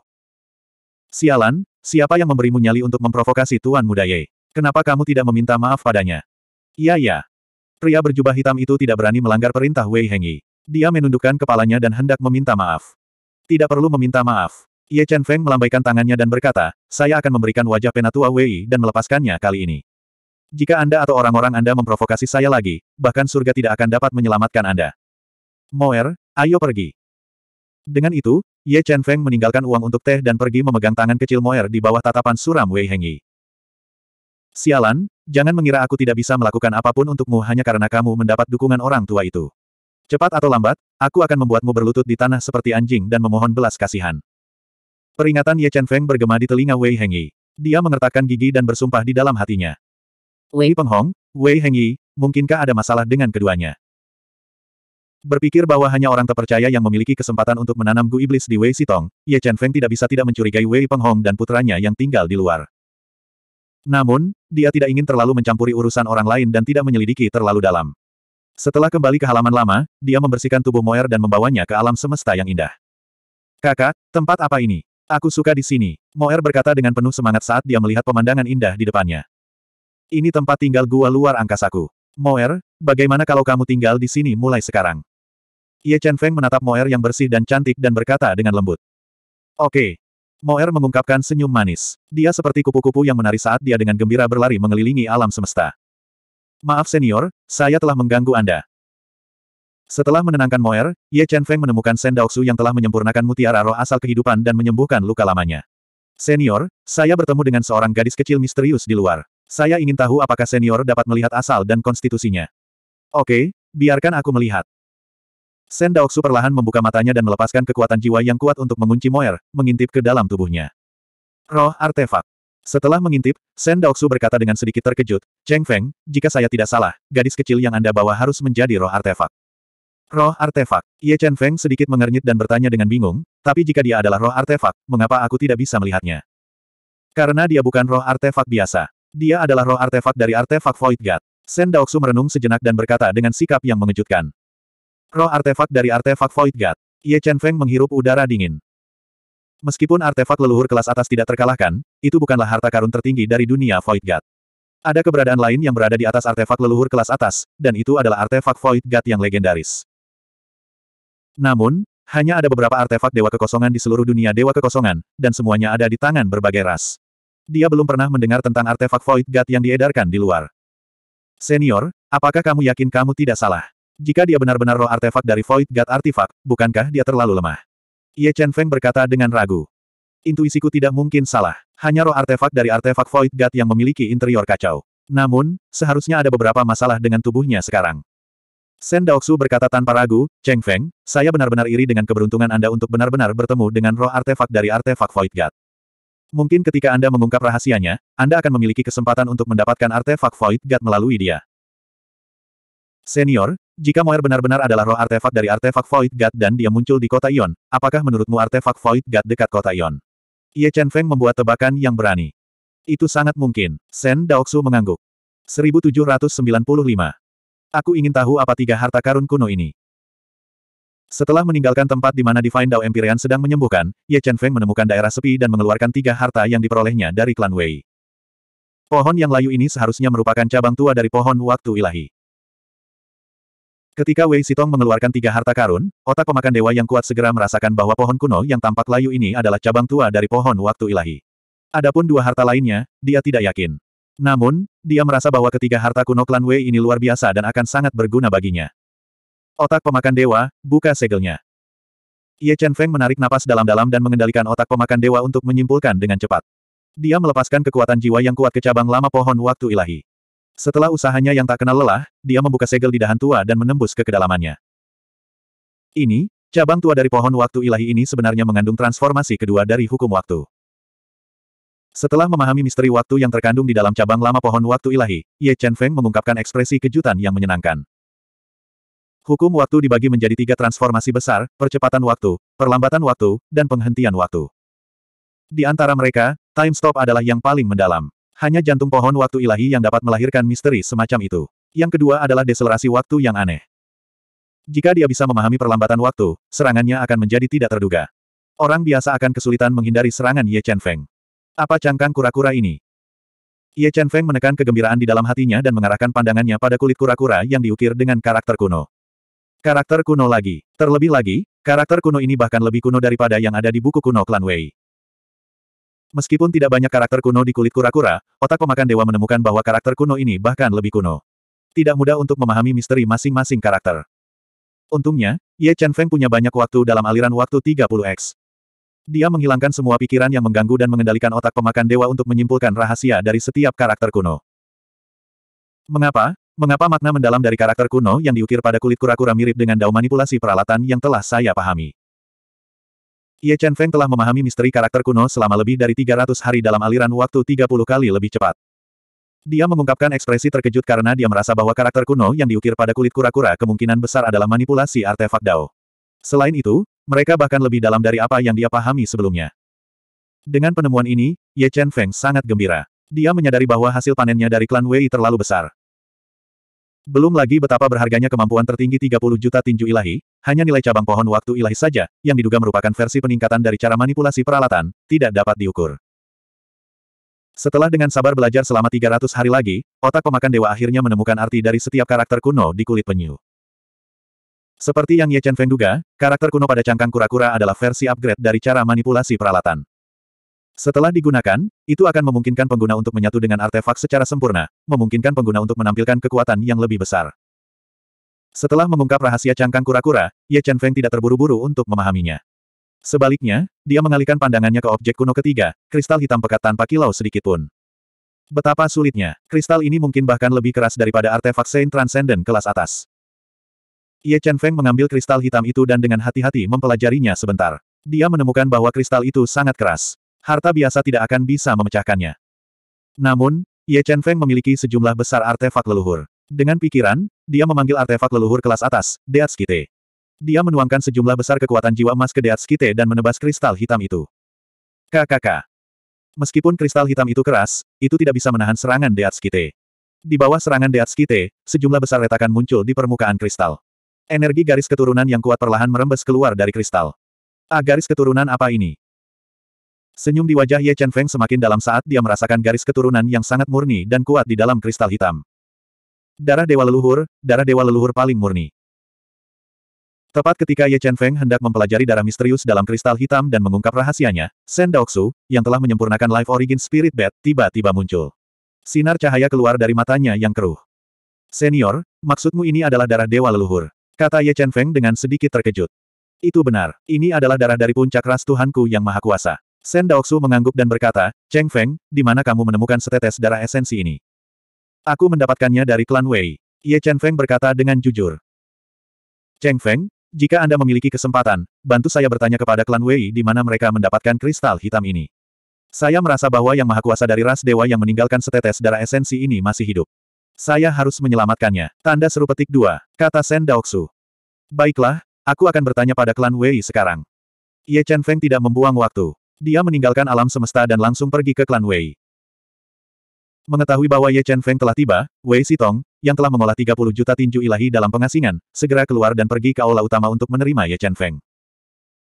Speaker 1: Sialan, siapa yang memberimu nyali untuk memprovokasi Tuan Muda Ye? Kenapa kamu tidak meminta maaf padanya? Iya ya. Pria berjubah hitam itu tidak berani melanggar perintah Wei Hengyi. Dia menundukkan kepalanya dan hendak meminta maaf. Tidak perlu meminta maaf. Ye Chen Feng melambaikan tangannya dan berkata, saya akan memberikan wajah penatua Wei dan melepaskannya kali ini. Jika Anda atau orang-orang Anda memprovokasi saya lagi, bahkan surga tidak akan dapat menyelamatkan Anda. Moer, ayo pergi. Dengan itu, Ye Chen Feng meninggalkan uang untuk teh dan pergi memegang tangan kecil Moer di bawah tatapan suram Wei Hengyi. Sialan, jangan mengira aku tidak bisa melakukan apapun untukmu hanya karena kamu mendapat dukungan orang tua itu. Cepat atau lambat, aku akan membuatmu berlutut di tanah seperti anjing dan memohon belas kasihan. Peringatan Ye Chen Feng bergema di telinga Wei Hengyi. Dia mengertakkan gigi dan bersumpah di dalam hatinya. Wei Penghong, Wei Hengyi, mungkinkah ada masalah dengan keduanya? Berpikir bahwa hanya orang terpercaya yang memiliki kesempatan untuk menanam gu iblis di Wei Sitong, Ye Chen Feng tidak bisa tidak mencurigai Wei Penghong dan putranya yang tinggal di luar. Namun, dia tidak ingin terlalu mencampuri urusan orang lain dan tidak menyelidiki terlalu dalam. Setelah kembali ke halaman lama, dia membersihkan tubuh Moer dan membawanya ke alam semesta yang indah. Kakak, tempat apa ini? Aku suka di sini. Moer berkata dengan penuh semangat saat dia melihat pemandangan indah di depannya. Ini tempat tinggal gua luar angkasaku. Moer, bagaimana kalau kamu tinggal di sini mulai sekarang? Ye Chen Feng menatap Moer yang bersih dan cantik dan berkata dengan lembut. Oke. Moer mengungkapkan senyum manis. Dia seperti kupu-kupu yang menari saat dia dengan gembira berlari mengelilingi alam semesta. Maaf senior, saya telah mengganggu Anda. Setelah menenangkan Moer, Ye Chen Feng menemukan Sen Daoksu yang telah menyempurnakan mutiara roh asal kehidupan dan menyembuhkan luka lamanya. Senior, saya bertemu dengan seorang gadis kecil misterius di luar. Saya ingin tahu apakah senior dapat melihat asal dan konstitusinya. Oke, biarkan aku melihat. Sen Daoksu perlahan membuka matanya dan melepaskan kekuatan jiwa yang kuat untuk mengunci Moer, mengintip ke dalam tubuhnya. Roh artefak. Setelah mengintip, Shen Daoksu berkata dengan sedikit terkejut, Cheng Feng, jika saya tidak salah, gadis kecil yang Anda bawa harus menjadi roh artefak. Roh artefak. Ye Chen Feng sedikit mengernyit dan bertanya dengan bingung, tapi jika dia adalah roh artefak, mengapa aku tidak bisa melihatnya? Karena dia bukan roh artefak biasa. Dia adalah roh artefak dari artefak Void God. Shen Daoksu merenung sejenak dan berkata dengan sikap yang mengejutkan. Roh artefak dari artefak Void God. Ye Chen Feng menghirup udara dingin. Meskipun artefak leluhur kelas atas tidak terkalahkan, itu bukanlah harta karun tertinggi dari dunia Void God. Ada keberadaan lain yang berada di atas artefak leluhur kelas atas, dan itu adalah artefak Void God yang legendaris. Namun, hanya ada beberapa artefak Dewa Kekosongan di seluruh dunia Dewa Kekosongan, dan semuanya ada di tangan berbagai ras. Dia belum pernah mendengar tentang artefak Void God yang diedarkan di luar. Senior, apakah kamu yakin kamu tidak salah? Jika dia benar-benar roh artefak dari Void God artefak, bukankah dia terlalu lemah? Ye Chen Feng berkata dengan ragu. Intuisiku tidak mungkin salah. Hanya roh artefak dari artefak Void God yang memiliki interior kacau. Namun, seharusnya ada beberapa masalah dengan tubuhnya sekarang. Shen Daoksu berkata tanpa ragu, Cheng Feng, saya benar-benar iri dengan keberuntungan Anda untuk benar-benar bertemu dengan roh artefak dari artefak Void God. Mungkin ketika Anda mengungkap rahasianya, Anda akan memiliki kesempatan untuk mendapatkan artefak Void God melalui dia. Senior, jika Moir benar-benar adalah roh artefak dari artefak Void God dan dia muncul di kota Ion, apakah menurutmu artefak Void God dekat kota Ion? Ye Chen Feng membuat tebakan yang berani. Itu sangat mungkin. Sen Daoksu mengangguk. 1795. Aku ingin tahu apa tiga harta karun kuno ini. Setelah meninggalkan tempat di mana Divine Dao Empyrean sedang menyembuhkan, Ye Chen Feng menemukan daerah sepi dan mengeluarkan tiga harta yang diperolehnya dari klan Wei. Pohon yang layu ini seharusnya merupakan cabang tua dari pohon waktu ilahi. Ketika Wei Sitong mengeluarkan tiga harta karun, otak pemakan dewa yang kuat segera merasakan bahwa pohon kuno yang tampak layu ini adalah cabang tua dari pohon waktu ilahi. Adapun dua harta lainnya, dia tidak yakin. Namun, dia merasa bahwa ketiga harta kuno klan Wei ini luar biasa dan akan sangat berguna baginya. Otak pemakan dewa, buka segelnya. Ye Chen Feng menarik napas dalam-dalam dan mengendalikan otak pemakan dewa untuk menyimpulkan dengan cepat. Dia melepaskan kekuatan jiwa yang kuat ke cabang lama pohon waktu ilahi. Setelah usahanya yang tak kenal lelah, dia membuka segel di dahan tua dan menembus ke kedalamannya. Ini, cabang tua dari pohon waktu ilahi ini sebenarnya mengandung transformasi kedua dari hukum waktu. Setelah memahami misteri waktu yang terkandung di dalam cabang lama pohon waktu ilahi, Ye Chen Feng mengungkapkan ekspresi kejutan yang menyenangkan. Hukum waktu dibagi menjadi tiga transformasi besar, percepatan waktu, perlambatan waktu, dan penghentian waktu. Di antara mereka, time stop adalah yang paling mendalam. Hanya jantung pohon waktu ilahi yang dapat melahirkan misteri semacam itu. Yang kedua adalah deselerasi waktu yang aneh. Jika dia bisa memahami perlambatan waktu, serangannya akan menjadi tidak terduga. Orang biasa akan kesulitan menghindari serangan Ye Chen Feng. Apa cangkang kura-kura ini? Ye Chen Feng menekan kegembiraan di dalam hatinya dan mengarahkan pandangannya pada kulit kura-kura yang diukir dengan karakter kuno. Karakter kuno lagi. Terlebih lagi, karakter kuno ini bahkan lebih kuno daripada yang ada di buku kuno klan Wei. Meskipun tidak banyak karakter kuno di kulit kura-kura, otak pemakan dewa menemukan bahwa karakter kuno ini bahkan lebih kuno. Tidak mudah untuk memahami misteri masing-masing karakter. Untungnya, Ye Chen Feng punya banyak waktu dalam aliran waktu 30X. Dia menghilangkan semua pikiran yang mengganggu dan mengendalikan otak pemakan dewa untuk menyimpulkan rahasia dari setiap karakter kuno. Mengapa? Mengapa makna mendalam dari karakter kuno yang diukir pada kulit kura-kura mirip dengan dao manipulasi peralatan yang telah saya pahami? Ye Chen Feng telah memahami misteri karakter kuno selama lebih dari 300 hari dalam aliran waktu 30 kali lebih cepat. Dia mengungkapkan ekspresi terkejut karena dia merasa bahwa karakter kuno yang diukir pada kulit kura-kura kemungkinan besar adalah manipulasi artefak Dao. Selain itu, mereka bahkan lebih dalam dari apa yang dia pahami sebelumnya. Dengan penemuan ini, Ye Chen Feng sangat gembira. Dia menyadari bahwa hasil panennya dari klan Wei terlalu besar. Belum lagi betapa berharganya kemampuan tertinggi 30 juta tinju ilahi, hanya nilai cabang pohon waktu ilahi saja, yang diduga merupakan versi peningkatan dari cara manipulasi peralatan, tidak dapat diukur. Setelah dengan sabar belajar selama 300 hari lagi, otak pemakan dewa akhirnya menemukan arti dari setiap karakter kuno di kulit penyu. Seperti yang Ye Chen Feng duga, karakter kuno pada cangkang kura-kura adalah versi upgrade dari cara manipulasi peralatan. Setelah digunakan, itu akan memungkinkan pengguna untuk menyatu dengan artefak secara sempurna, memungkinkan pengguna untuk menampilkan kekuatan yang lebih besar. Setelah mengungkap rahasia cangkang kura-kura, Ye Chen Feng tidak terburu-buru untuk memahaminya. Sebaliknya, dia mengalihkan pandangannya ke objek kuno ketiga, kristal hitam pekat tanpa kilau sedikit pun. Betapa sulitnya, kristal ini mungkin bahkan lebih keras daripada artefak Saint Transcendent kelas atas. Ye Chen Feng mengambil kristal hitam itu dan dengan hati-hati mempelajarinya sebentar. Dia menemukan bahwa kristal itu sangat keras harta biasa tidak akan bisa memecahkannya. Namun, Ye Chen Feng memiliki sejumlah besar artefak leluhur. Dengan pikiran, dia memanggil artefak leluhur kelas atas, Deatskite. Dia menuangkan sejumlah besar kekuatan jiwa emas ke Deatskite dan menebas kristal hitam itu. KKK. Meskipun kristal hitam itu keras, itu tidak bisa menahan serangan Deatskite. Di bawah serangan Deatskite, sejumlah besar retakan muncul di permukaan kristal. Energi garis keturunan yang kuat perlahan merembes keluar dari kristal. Ah garis keturunan apa ini? Senyum di wajah Ye Chen Feng semakin dalam saat dia merasakan garis keturunan yang sangat murni dan kuat di dalam kristal hitam. Darah Dewa Leluhur, darah Dewa Leluhur paling murni. Tepat ketika Ye Chen Feng hendak mempelajari darah misterius dalam kristal hitam dan mengungkap rahasianya, Sen Daoksu, yang telah menyempurnakan Life Origin Spirit Bed tiba-tiba muncul. Sinar cahaya keluar dari matanya yang keruh. Senior, maksudmu ini adalah darah dewa leluhur? Kata Ye Chen Feng dengan sedikit terkejut. Itu benar, ini adalah darah dari puncak ras Tuhanku yang Maha Kuasa. Sen Daoksu mengangguk dan berkata, Cheng Feng, di mana kamu menemukan setetes darah esensi ini? Aku mendapatkannya dari klan Wei. Ye Chen Feng berkata dengan jujur. Cheng Feng, jika Anda memiliki kesempatan, bantu saya bertanya kepada klan Wei di mana mereka mendapatkan kristal hitam ini. Saya merasa bahwa yang maha kuasa dari ras dewa yang meninggalkan setetes darah esensi ini masih hidup. Saya harus menyelamatkannya. Tanda seru petik dua, kata Sen Daoksu. Baiklah, aku akan bertanya pada klan Wei sekarang. Ye Chen Feng tidak membuang waktu. Dia meninggalkan alam semesta dan langsung pergi ke klan Wei. Mengetahui bahwa Ye Chen Feng telah tiba, Wei Sitong, yang telah mengolah 30 juta tinju ilahi dalam pengasingan, segera keluar dan pergi ke aula utama untuk menerima Ye Chen Feng.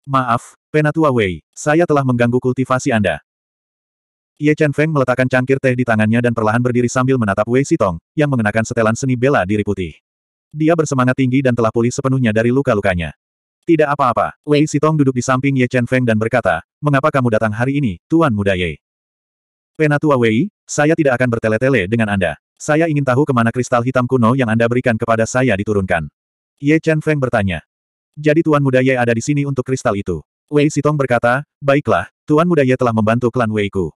Speaker 1: Maaf, Penatua Wei, saya telah mengganggu kultivasi Anda. Ye Chen Feng meletakkan cangkir teh di tangannya dan perlahan berdiri sambil menatap Wei Sitong, yang mengenakan setelan seni bela diri putih. Dia bersemangat tinggi dan telah pulih sepenuhnya dari luka-lukanya. Tidak apa-apa, Wei Sitong duduk di samping Ye Chen Feng dan berkata, mengapa kamu datang hari ini, Tuan Muda Ye? Penatua Wei, saya tidak akan bertele-tele dengan Anda. Saya ingin tahu kemana kristal hitam kuno yang Anda berikan kepada saya diturunkan. Ye Chen Feng bertanya. Jadi Tuan Muda Ye ada di sini untuk kristal itu. Wei Sitong berkata, baiklah, Tuan Muda Ye telah membantu klan Wei ku.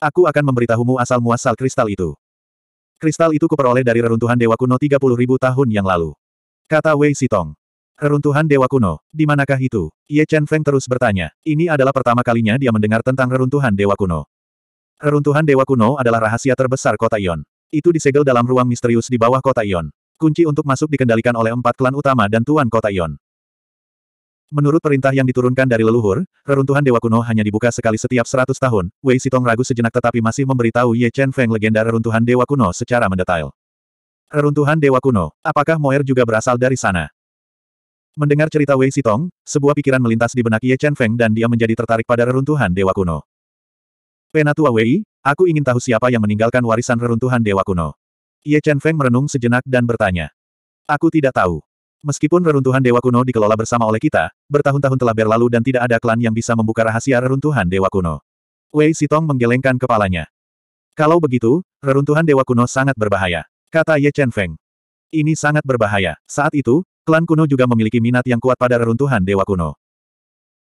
Speaker 1: Aku akan memberitahumu asal-muasal kristal itu. Kristal itu kuperoleh dari reruntuhan Dewa Kuno 30.000 tahun yang lalu. Kata Wei Sitong. Reruntuhan Dewa Kuno, di manakah itu? Ye Chen Feng terus bertanya. Ini adalah pertama kalinya dia mendengar tentang reruntuhan Dewa Kuno. Reruntuhan Dewa Kuno adalah rahasia terbesar kota Ion. Itu disegel dalam ruang misterius di bawah kota Ion. Kunci untuk masuk dikendalikan oleh empat klan utama dan tuan kota Ion. Menurut perintah yang diturunkan dari leluhur, reruntuhan Dewa Kuno hanya dibuka sekali setiap seratus tahun. Wei Sitong ragu sejenak tetapi masih memberitahu Ye Chen Feng legenda reruntuhan Dewa Kuno secara mendetail. Reruntuhan Dewa Kuno, apakah Moer juga berasal dari sana? Mendengar cerita Wei Sitong, sebuah pikiran melintas di benak Ye Chen Feng dan dia menjadi tertarik pada reruntuhan Dewa Kuno. Penatua Wei, aku ingin tahu siapa yang meninggalkan warisan reruntuhan Dewa Kuno. Ye Chen Feng merenung sejenak dan bertanya. Aku tidak tahu. Meskipun reruntuhan Dewa Kuno dikelola bersama oleh kita, bertahun-tahun telah berlalu dan tidak ada klan yang bisa membuka rahasia reruntuhan Dewa Kuno. Wei Sitong menggelengkan kepalanya. Kalau begitu, reruntuhan Dewa Kuno sangat berbahaya. Kata Ye Chen Feng. Ini sangat berbahaya. Saat itu, Klan kuno juga memiliki minat yang kuat pada reruntuhan dewa kuno.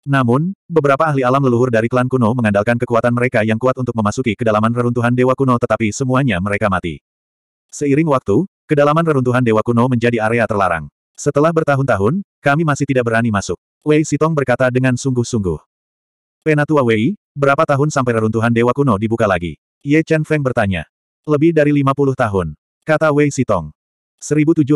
Speaker 1: Namun, beberapa ahli alam leluhur dari klan kuno mengandalkan kekuatan mereka yang kuat untuk memasuki kedalaman reruntuhan dewa kuno tetapi semuanya mereka mati. Seiring waktu, kedalaman reruntuhan dewa kuno menjadi area terlarang. Setelah bertahun-tahun, kami masih tidak berani masuk. Wei Sitong berkata dengan sungguh-sungguh. Penatua Wei, berapa tahun sampai reruntuhan dewa kuno dibuka lagi? Ye Chen Feng bertanya. Lebih dari 50 tahun. Kata Wei Sitong. 1796.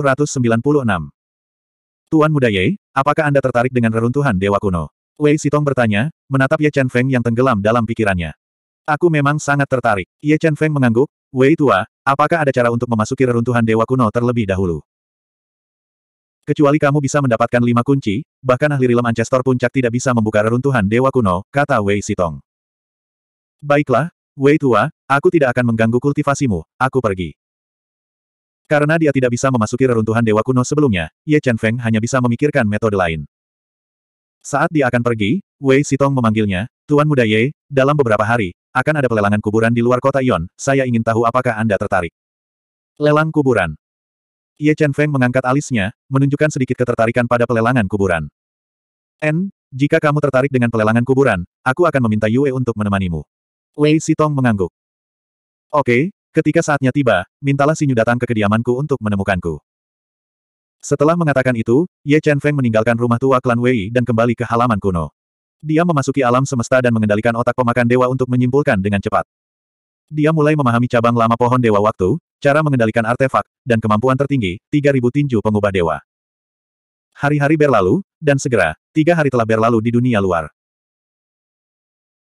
Speaker 1: Tuan Muda Ye, apakah Anda tertarik dengan reruntuhan Dewa Kuno? Wei Sitong bertanya, menatap Ye Chen Feng yang tenggelam dalam pikirannya. Aku memang sangat tertarik. Ye Chen Feng mengangguk, Wei Tua, apakah ada cara untuk memasuki reruntuhan Dewa Kuno terlebih dahulu? Kecuali kamu bisa mendapatkan lima kunci, bahkan ahli rilem Ancestor Puncak tidak bisa membuka reruntuhan Dewa Kuno, kata Wei Sitong. Baiklah, Wei Tua, aku tidak akan mengganggu kultivasimu, aku pergi. Karena dia tidak bisa memasuki reruntuhan dewa kuno sebelumnya, Ye Chen Feng hanya bisa memikirkan metode lain. Saat dia akan pergi, Wei Sitong memanggilnya, Tuan Muda Ye, dalam beberapa hari, akan ada pelelangan kuburan di luar kota Ion, saya ingin tahu apakah Anda tertarik. Lelang kuburan. Ye Chen Feng mengangkat alisnya, menunjukkan sedikit ketertarikan pada pelelangan kuburan. N, jika kamu tertarik dengan pelelangan kuburan, aku akan meminta Yue untuk menemanimu. Wei Sitong mengangguk. Oke, Ketika saatnya tiba, mintalah Sinyu datang ke kediamanku untuk menemukanku. Setelah mengatakan itu, Ye Chen Feng meninggalkan rumah tua klan Wei dan kembali ke halaman kuno. Dia memasuki alam semesta dan mengendalikan otak pemakan dewa untuk menyimpulkan dengan cepat. Dia mulai memahami cabang lama pohon dewa waktu, cara mengendalikan artefak, dan kemampuan tertinggi, 3000 tinju pengubah dewa. Hari-hari berlalu, dan segera, tiga hari telah berlalu di dunia luar.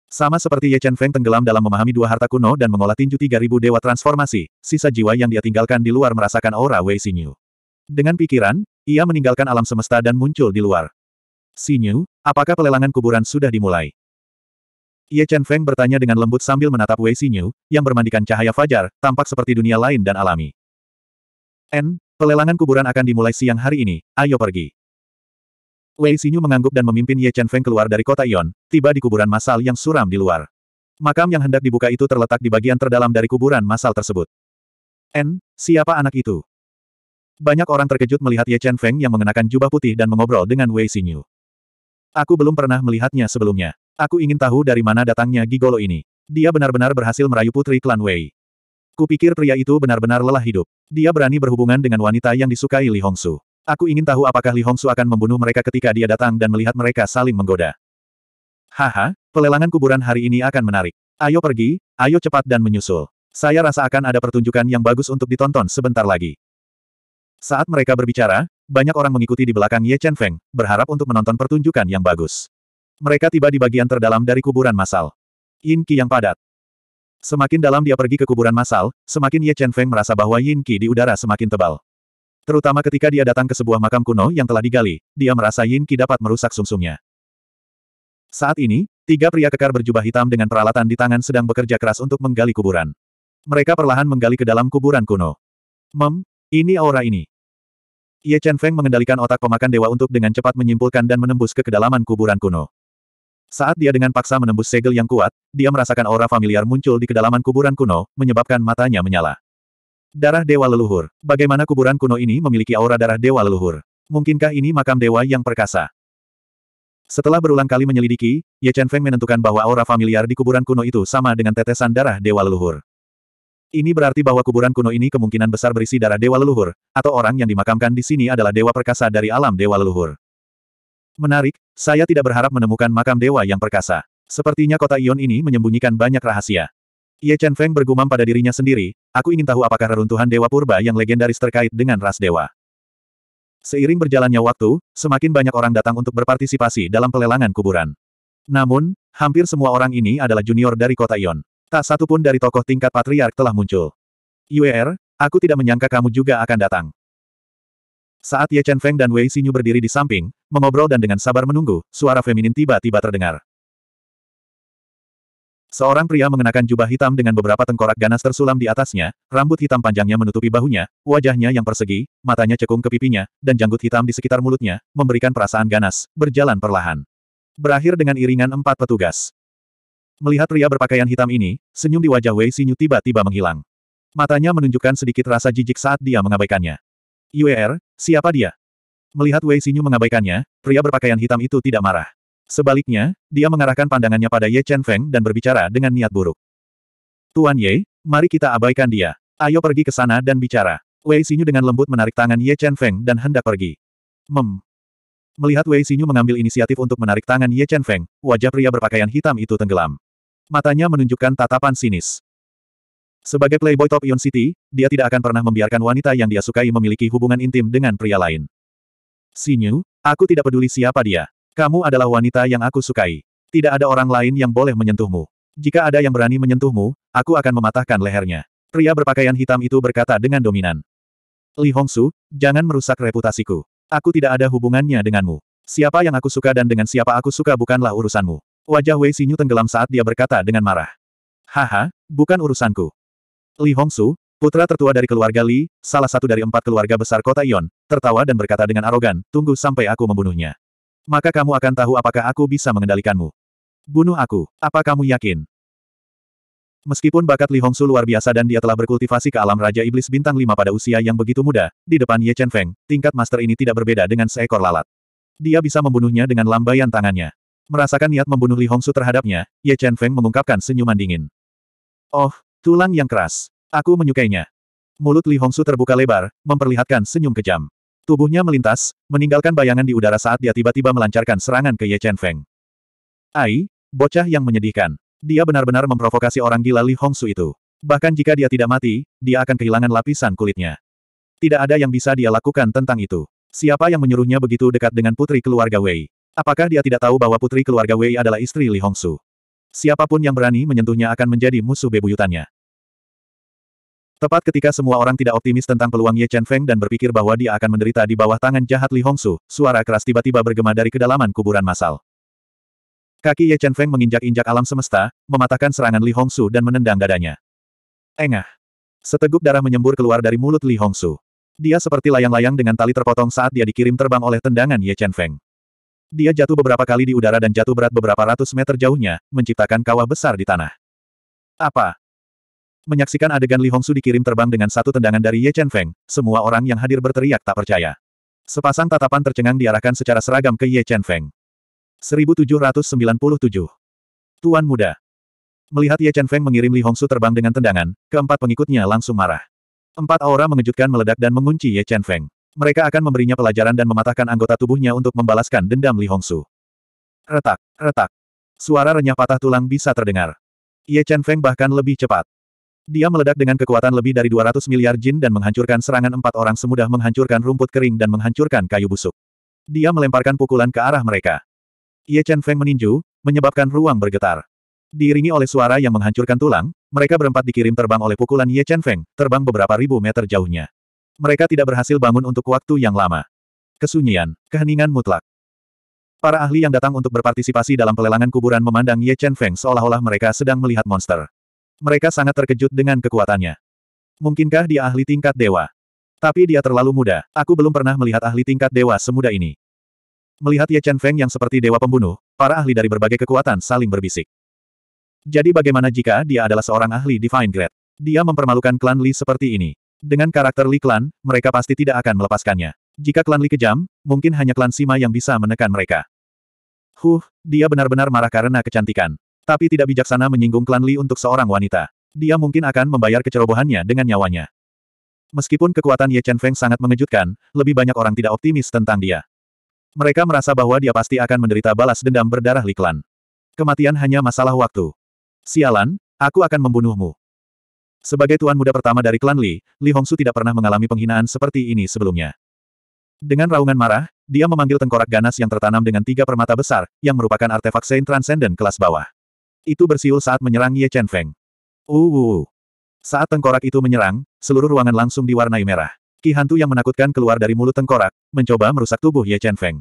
Speaker 1: Sama seperti Ye Chen Feng tenggelam dalam memahami dua harta kuno dan mengolah tinju 3000 dewa transformasi, sisa jiwa yang dia tinggalkan di luar merasakan aura Wei Xinyu. Dengan pikiran, ia meninggalkan alam semesta dan muncul di luar. Xinyu, apakah pelelangan kuburan sudah dimulai? Ye Chen Feng bertanya dengan lembut sambil menatap Wei Xinyu, yang bermandikan cahaya fajar, tampak seperti dunia lain dan alami. N, pelelangan kuburan akan dimulai siang hari ini, ayo pergi. Wei Xinyu mengangguk dan memimpin Ye Chen Feng keluar dari kota Ion, tiba di kuburan massal yang suram di luar. Makam yang hendak dibuka itu terletak di bagian terdalam dari kuburan massal tersebut. N, siapa anak itu? Banyak orang terkejut melihat Ye Chen Feng yang mengenakan jubah putih dan mengobrol dengan Wei Xinyu. Aku belum pernah melihatnya sebelumnya. Aku ingin tahu dari mana datangnya gigolo ini. Dia benar-benar berhasil merayu putri klan Wei. Kupikir pria itu benar-benar lelah hidup. Dia berani berhubungan dengan wanita yang disukai Li Hongsu. Aku ingin tahu apakah Li Hongsu akan membunuh mereka ketika dia datang dan melihat mereka saling menggoda. Haha, pelelangan kuburan hari ini akan menarik. Ayo pergi, ayo cepat dan menyusul. Saya rasa akan ada pertunjukan yang bagus untuk ditonton sebentar lagi. Saat mereka berbicara, banyak orang mengikuti di belakang Ye Chen Feng, berharap untuk menonton pertunjukan yang bagus. Mereka tiba di bagian terdalam dari kuburan masal. Yin Qi yang padat. Semakin dalam dia pergi ke kuburan masal, semakin Ye Chen Feng merasa bahwa Yin Qi di udara semakin tebal. Terutama ketika dia datang ke sebuah makam kuno yang telah digali, dia merasa Yin Qi dapat merusak sumsumnya. Saat ini, tiga pria kekar berjubah hitam dengan peralatan di tangan sedang bekerja keras untuk menggali kuburan. Mereka perlahan menggali ke dalam kuburan kuno. Mem, ini aura ini. Ye Chen Feng mengendalikan otak pemakan dewa untuk dengan cepat menyimpulkan dan menembus ke kedalaman kuburan kuno. Saat dia dengan paksa menembus segel yang kuat, dia merasakan aura familiar muncul di kedalaman kuburan kuno, menyebabkan matanya menyala. Darah Dewa Leluhur. Bagaimana kuburan kuno ini memiliki aura darah Dewa Leluhur? Mungkinkah ini makam Dewa yang perkasa? Setelah berulang kali menyelidiki, Ye Chen Feng menentukan bahwa aura familiar di kuburan kuno itu sama dengan tetesan darah Dewa Leluhur. Ini berarti bahwa kuburan kuno ini kemungkinan besar berisi darah Dewa Leluhur, atau orang yang dimakamkan di sini adalah Dewa Perkasa dari alam Dewa Leluhur. Menarik, saya tidak berharap menemukan makam Dewa yang perkasa. Sepertinya kota Ion ini menyembunyikan banyak rahasia. Ye Chen Feng bergumam pada dirinya sendiri, aku ingin tahu apakah reruntuhan Dewa Purba yang legendaris terkait dengan ras dewa. Seiring berjalannya waktu, semakin banyak orang datang untuk berpartisipasi dalam pelelangan kuburan. Namun, hampir semua orang ini adalah junior dari kota Ion. Tak satu pun dari tokoh tingkat patriark telah muncul. UER, aku tidak menyangka kamu juga akan datang. Saat Ye Chen Feng dan Wei Xinyu berdiri di samping, mengobrol dan dengan sabar menunggu, suara feminin tiba-tiba terdengar. Seorang pria mengenakan jubah hitam dengan beberapa tengkorak ganas tersulam di atasnya, rambut hitam panjangnya menutupi bahunya, wajahnya yang persegi, matanya cekung ke pipinya, dan janggut hitam di sekitar mulutnya, memberikan perasaan ganas, berjalan perlahan. Berakhir dengan iringan empat petugas. Melihat pria berpakaian hitam ini, senyum di wajah Wei Xinyu tiba-tiba menghilang. Matanya menunjukkan sedikit rasa jijik saat dia mengabaikannya. Yuer, er, siapa dia? Melihat Wei Xinyu mengabaikannya, pria berpakaian hitam itu tidak marah. Sebaliknya, dia mengarahkan pandangannya pada Ye Chen Feng dan berbicara dengan niat buruk. Tuan Ye, mari kita abaikan dia. Ayo pergi ke sana dan bicara. Wei Xinyu dengan lembut menarik tangan Ye Chen Feng dan hendak pergi. Mem. Melihat Wei Xinyu mengambil inisiatif untuk menarik tangan Ye Chen Feng, wajah pria berpakaian hitam itu tenggelam. Matanya menunjukkan tatapan sinis. Sebagai playboy top Ion City, dia tidak akan pernah membiarkan wanita yang dia sukai memiliki hubungan intim dengan pria lain. Xinyu, aku tidak peduli siapa dia. Kamu adalah wanita yang aku sukai. Tidak ada orang lain yang boleh menyentuhmu. Jika ada yang berani menyentuhmu, aku akan mematahkan lehernya. Pria berpakaian hitam itu berkata dengan dominan. Li Hongsu, jangan merusak reputasiku. Aku tidak ada hubungannya denganmu. Siapa yang aku suka dan dengan siapa aku suka bukanlah urusanmu. Wajah Wei Xinyu tenggelam saat dia berkata dengan marah. Haha, bukan urusanku. Li Hongsu, putra tertua dari keluarga Li, salah satu dari empat keluarga besar kota Ion, tertawa dan berkata dengan arogan, tunggu sampai aku membunuhnya. Maka kamu akan tahu apakah aku bisa mengendalikanmu. Bunuh aku. Apa kamu yakin? Meskipun bakat Li Hongsu luar biasa dan dia telah berkultivasi ke alam Raja Iblis Bintang 5 pada usia yang begitu muda, di depan Ye Chen Feng, tingkat master ini tidak berbeda dengan seekor lalat. Dia bisa membunuhnya dengan lambaian tangannya. Merasakan niat membunuh Li Hongsu terhadapnya, Ye Chen Feng mengungkapkan senyuman dingin. Oh, tulang yang keras. Aku menyukainya. Mulut Li Hongsu terbuka lebar, memperlihatkan senyum kejam. Tubuhnya melintas, meninggalkan bayangan di udara saat dia tiba-tiba melancarkan serangan ke Ye Chen Feng. Ai, bocah yang menyedihkan. Dia benar-benar memprovokasi orang gila Li Hongsu itu. Bahkan jika dia tidak mati, dia akan kehilangan lapisan kulitnya. Tidak ada yang bisa dia lakukan tentang itu. Siapa yang menyuruhnya begitu dekat dengan putri keluarga Wei? Apakah dia tidak tahu bahwa putri keluarga Wei adalah istri Li Hongsu? Siapapun yang berani menyentuhnya akan menjadi musuh bebuyutannya. Tepat ketika semua orang tidak optimis tentang peluang Ye Chen Feng dan berpikir bahwa dia akan menderita di bawah tangan jahat Li Hongsu, suara keras tiba-tiba bergema dari kedalaman kuburan masal. Kaki Ye Chen Feng menginjak-injak alam semesta, mematahkan serangan Li Hongsu dan menendang dadanya. Engah. Seteguk darah menyembur keluar dari mulut Li Hongsu. Dia seperti layang-layang dengan tali terpotong saat dia dikirim terbang oleh tendangan Ye Chen Feng. Dia jatuh beberapa kali di udara dan jatuh berat beberapa ratus meter jauhnya, menciptakan kawah besar di tanah. Apa? Menyaksikan adegan Li Hongsu dikirim terbang dengan satu tendangan dari Ye Chen Feng, semua orang yang hadir berteriak tak percaya. Sepasang tatapan tercengang diarahkan secara seragam ke Ye Chen Feng. 1797. Tuan Muda. Melihat Ye Chen Feng mengirim Li Hongsu terbang dengan tendangan, keempat pengikutnya langsung marah. Empat aura mengejutkan meledak dan mengunci Ye Chen Feng. Mereka akan memberinya pelajaran dan mematahkan anggota tubuhnya untuk membalaskan dendam Li Hongsu. Retak, retak. Suara renyah patah tulang bisa terdengar. Ye Chen Feng bahkan lebih cepat. Dia meledak dengan kekuatan lebih dari 200 miliar jin dan menghancurkan serangan empat orang semudah menghancurkan rumput kering dan menghancurkan kayu busuk. Dia melemparkan pukulan ke arah mereka. Ye Chen Feng meninju, menyebabkan ruang bergetar. Diiringi oleh suara yang menghancurkan tulang, mereka berempat dikirim terbang oleh pukulan Ye Chen Feng, terbang beberapa ribu meter jauhnya. Mereka tidak berhasil bangun untuk waktu yang lama. Kesunyian, keheningan mutlak. Para ahli yang datang untuk berpartisipasi dalam pelelangan kuburan memandang Ye Chen Feng seolah-olah mereka sedang melihat monster. Mereka sangat terkejut dengan kekuatannya. Mungkinkah dia ahli tingkat dewa? Tapi dia terlalu muda, aku belum pernah melihat ahli tingkat dewa semuda ini. Melihat Ye Chen Feng yang seperti dewa pembunuh, para ahli dari berbagai kekuatan saling berbisik. Jadi bagaimana jika dia adalah seorang ahli Divine Grade? Dia mempermalukan klan Li seperti ini. Dengan karakter Li klan, mereka pasti tidak akan melepaskannya. Jika klan Li kejam, mungkin hanya klan Sima yang bisa menekan mereka. Huh, dia benar-benar marah karena kecantikan. Tapi tidak bijaksana menyinggung klan Li untuk seorang wanita. Dia mungkin akan membayar kecerobohannya dengan nyawanya. Meskipun kekuatan Ye Chen Feng sangat mengejutkan, lebih banyak orang tidak optimis tentang dia. Mereka merasa bahwa dia pasti akan menderita balas dendam berdarah Li Klan. Kematian hanya masalah waktu. Sialan, aku akan membunuhmu. Sebagai tuan muda pertama dari klan Li, Li Hongsu tidak pernah mengalami penghinaan seperti ini sebelumnya. Dengan raungan marah, dia memanggil tengkorak ganas yang tertanam dengan tiga permata besar, yang merupakan artefak Saint Transcendent kelas bawah itu bersiul saat menyerang Ye Chen Feng. Uh, Uh. Saat tengkorak itu menyerang, seluruh ruangan langsung diwarnai merah. Ki hantu yang menakutkan keluar dari mulut tengkorak, mencoba merusak tubuh Ye Chen Feng.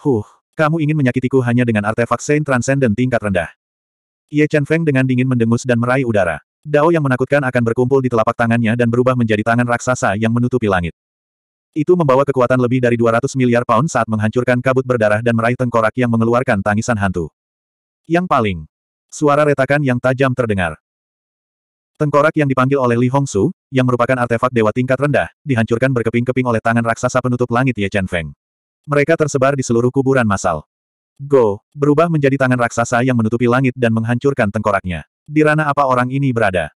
Speaker 1: Huh, kamu ingin menyakitiku hanya dengan artefak Saint Transcendent tingkat rendah. Ye Chen Feng dengan dingin mendengus dan meraih udara. Dao yang menakutkan akan berkumpul di telapak tangannya dan berubah menjadi tangan raksasa yang menutupi langit. Itu membawa kekuatan lebih dari 200 miliar pound saat menghancurkan kabut berdarah dan meraih tengkorak yang mengeluarkan tangisan hantu. Yang paling Suara retakan yang tajam terdengar. Tengkorak yang dipanggil oleh Li Hongsu, yang merupakan artefak dewa tingkat rendah, dihancurkan berkeping-keping oleh tangan raksasa penutup langit Ye Chen Feng. Mereka tersebar di seluruh kuburan masal. Go, berubah menjadi tangan raksasa yang menutupi langit dan menghancurkan tengkoraknya. Di ranah apa orang ini berada?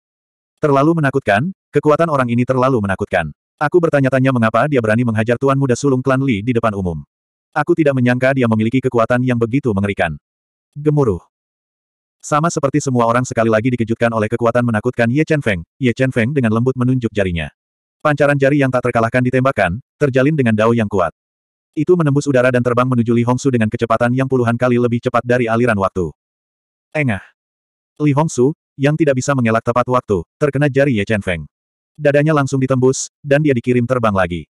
Speaker 1: Terlalu menakutkan, kekuatan orang ini terlalu menakutkan. Aku bertanya-tanya mengapa dia berani menghajar tuan muda sulung klan Li di depan umum. Aku tidak menyangka dia memiliki kekuatan yang begitu mengerikan. Gemuruh. Sama seperti semua orang sekali lagi dikejutkan oleh kekuatan menakutkan Ye Chen Feng, Ye Chen Feng dengan lembut menunjuk jarinya. Pancaran jari yang tak terkalahkan ditembakkan, terjalin dengan dao yang kuat. Itu menembus udara dan terbang menuju Li Hongsu dengan kecepatan yang puluhan kali lebih cepat dari aliran waktu. Engah. Li Hongsu, yang tidak bisa mengelak tepat waktu, terkena jari Ye Chen Feng. Dadanya langsung ditembus, dan dia dikirim terbang lagi.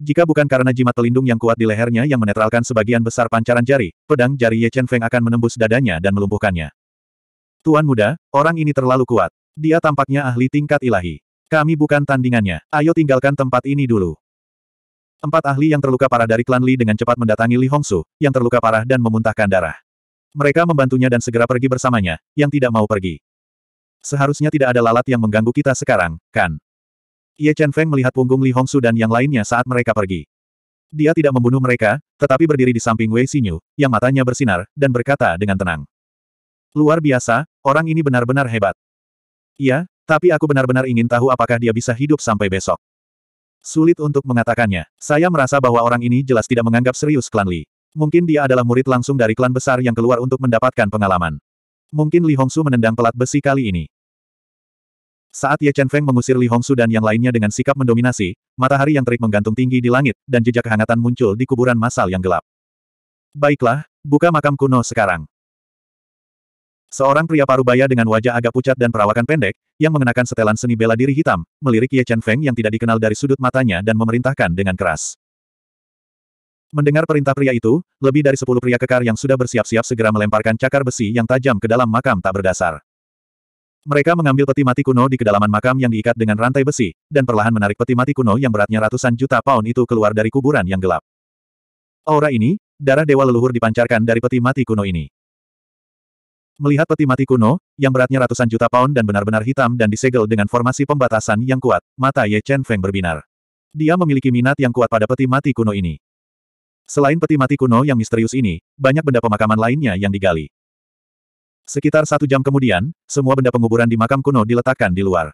Speaker 1: Jika bukan karena jimat pelindung yang kuat di lehernya yang menetralkan sebagian besar pancaran jari, pedang jari Ye Chen Feng akan menembus dadanya dan melumpuhkannya. Tuan muda, orang ini terlalu kuat. Dia tampaknya ahli tingkat ilahi. Kami bukan tandingannya. Ayo tinggalkan tempat ini dulu. Empat ahli yang terluka parah dari klan Li dengan cepat mendatangi Li Hongsu, yang terluka parah dan memuntahkan darah. Mereka membantunya dan segera pergi bersamanya, yang tidak mau pergi. Seharusnya tidak ada lalat yang mengganggu kita sekarang, kan? Ye Chen Feng melihat punggung Li Hongsu dan yang lainnya saat mereka pergi. Dia tidak membunuh mereka, tetapi berdiri di samping Wei Xinyu, yang matanya bersinar, dan berkata dengan tenang. Luar biasa, orang ini benar-benar hebat. Iya, tapi aku benar-benar ingin tahu apakah dia bisa hidup sampai besok. Sulit untuk mengatakannya. Saya merasa bahwa orang ini jelas tidak menganggap serius klan Li. Mungkin dia adalah murid langsung dari klan besar yang keluar untuk mendapatkan pengalaman. Mungkin Li Hongsu menendang pelat besi kali ini. Saat Ye Chen Feng mengusir Li Hongsu dan yang lainnya dengan sikap mendominasi, matahari yang terik menggantung tinggi di langit, dan jejak kehangatan muncul di kuburan massal yang gelap. Baiklah, buka makam kuno sekarang. Seorang pria parubaya dengan wajah agak pucat dan perawakan pendek, yang mengenakan setelan seni bela diri hitam, melirik Ye Chen Feng yang tidak dikenal dari sudut matanya dan memerintahkan dengan keras. Mendengar perintah pria itu, lebih dari sepuluh pria kekar yang sudah bersiap-siap segera melemparkan cakar besi yang tajam ke dalam makam tak berdasar. Mereka mengambil peti mati kuno di kedalaman makam yang diikat dengan rantai besi, dan perlahan menarik peti mati kuno yang beratnya ratusan juta pound itu keluar dari kuburan yang gelap. Aura ini, darah dewa leluhur dipancarkan dari peti mati kuno ini. Melihat peti mati kuno, yang beratnya ratusan juta pound dan benar-benar hitam dan disegel dengan formasi pembatasan yang kuat, mata Ye Chen Feng berbinar. Dia memiliki minat yang kuat pada peti mati kuno ini. Selain peti mati kuno yang misterius ini, banyak benda pemakaman lainnya yang digali. Sekitar satu jam kemudian, semua benda penguburan di makam kuno diletakkan di luar.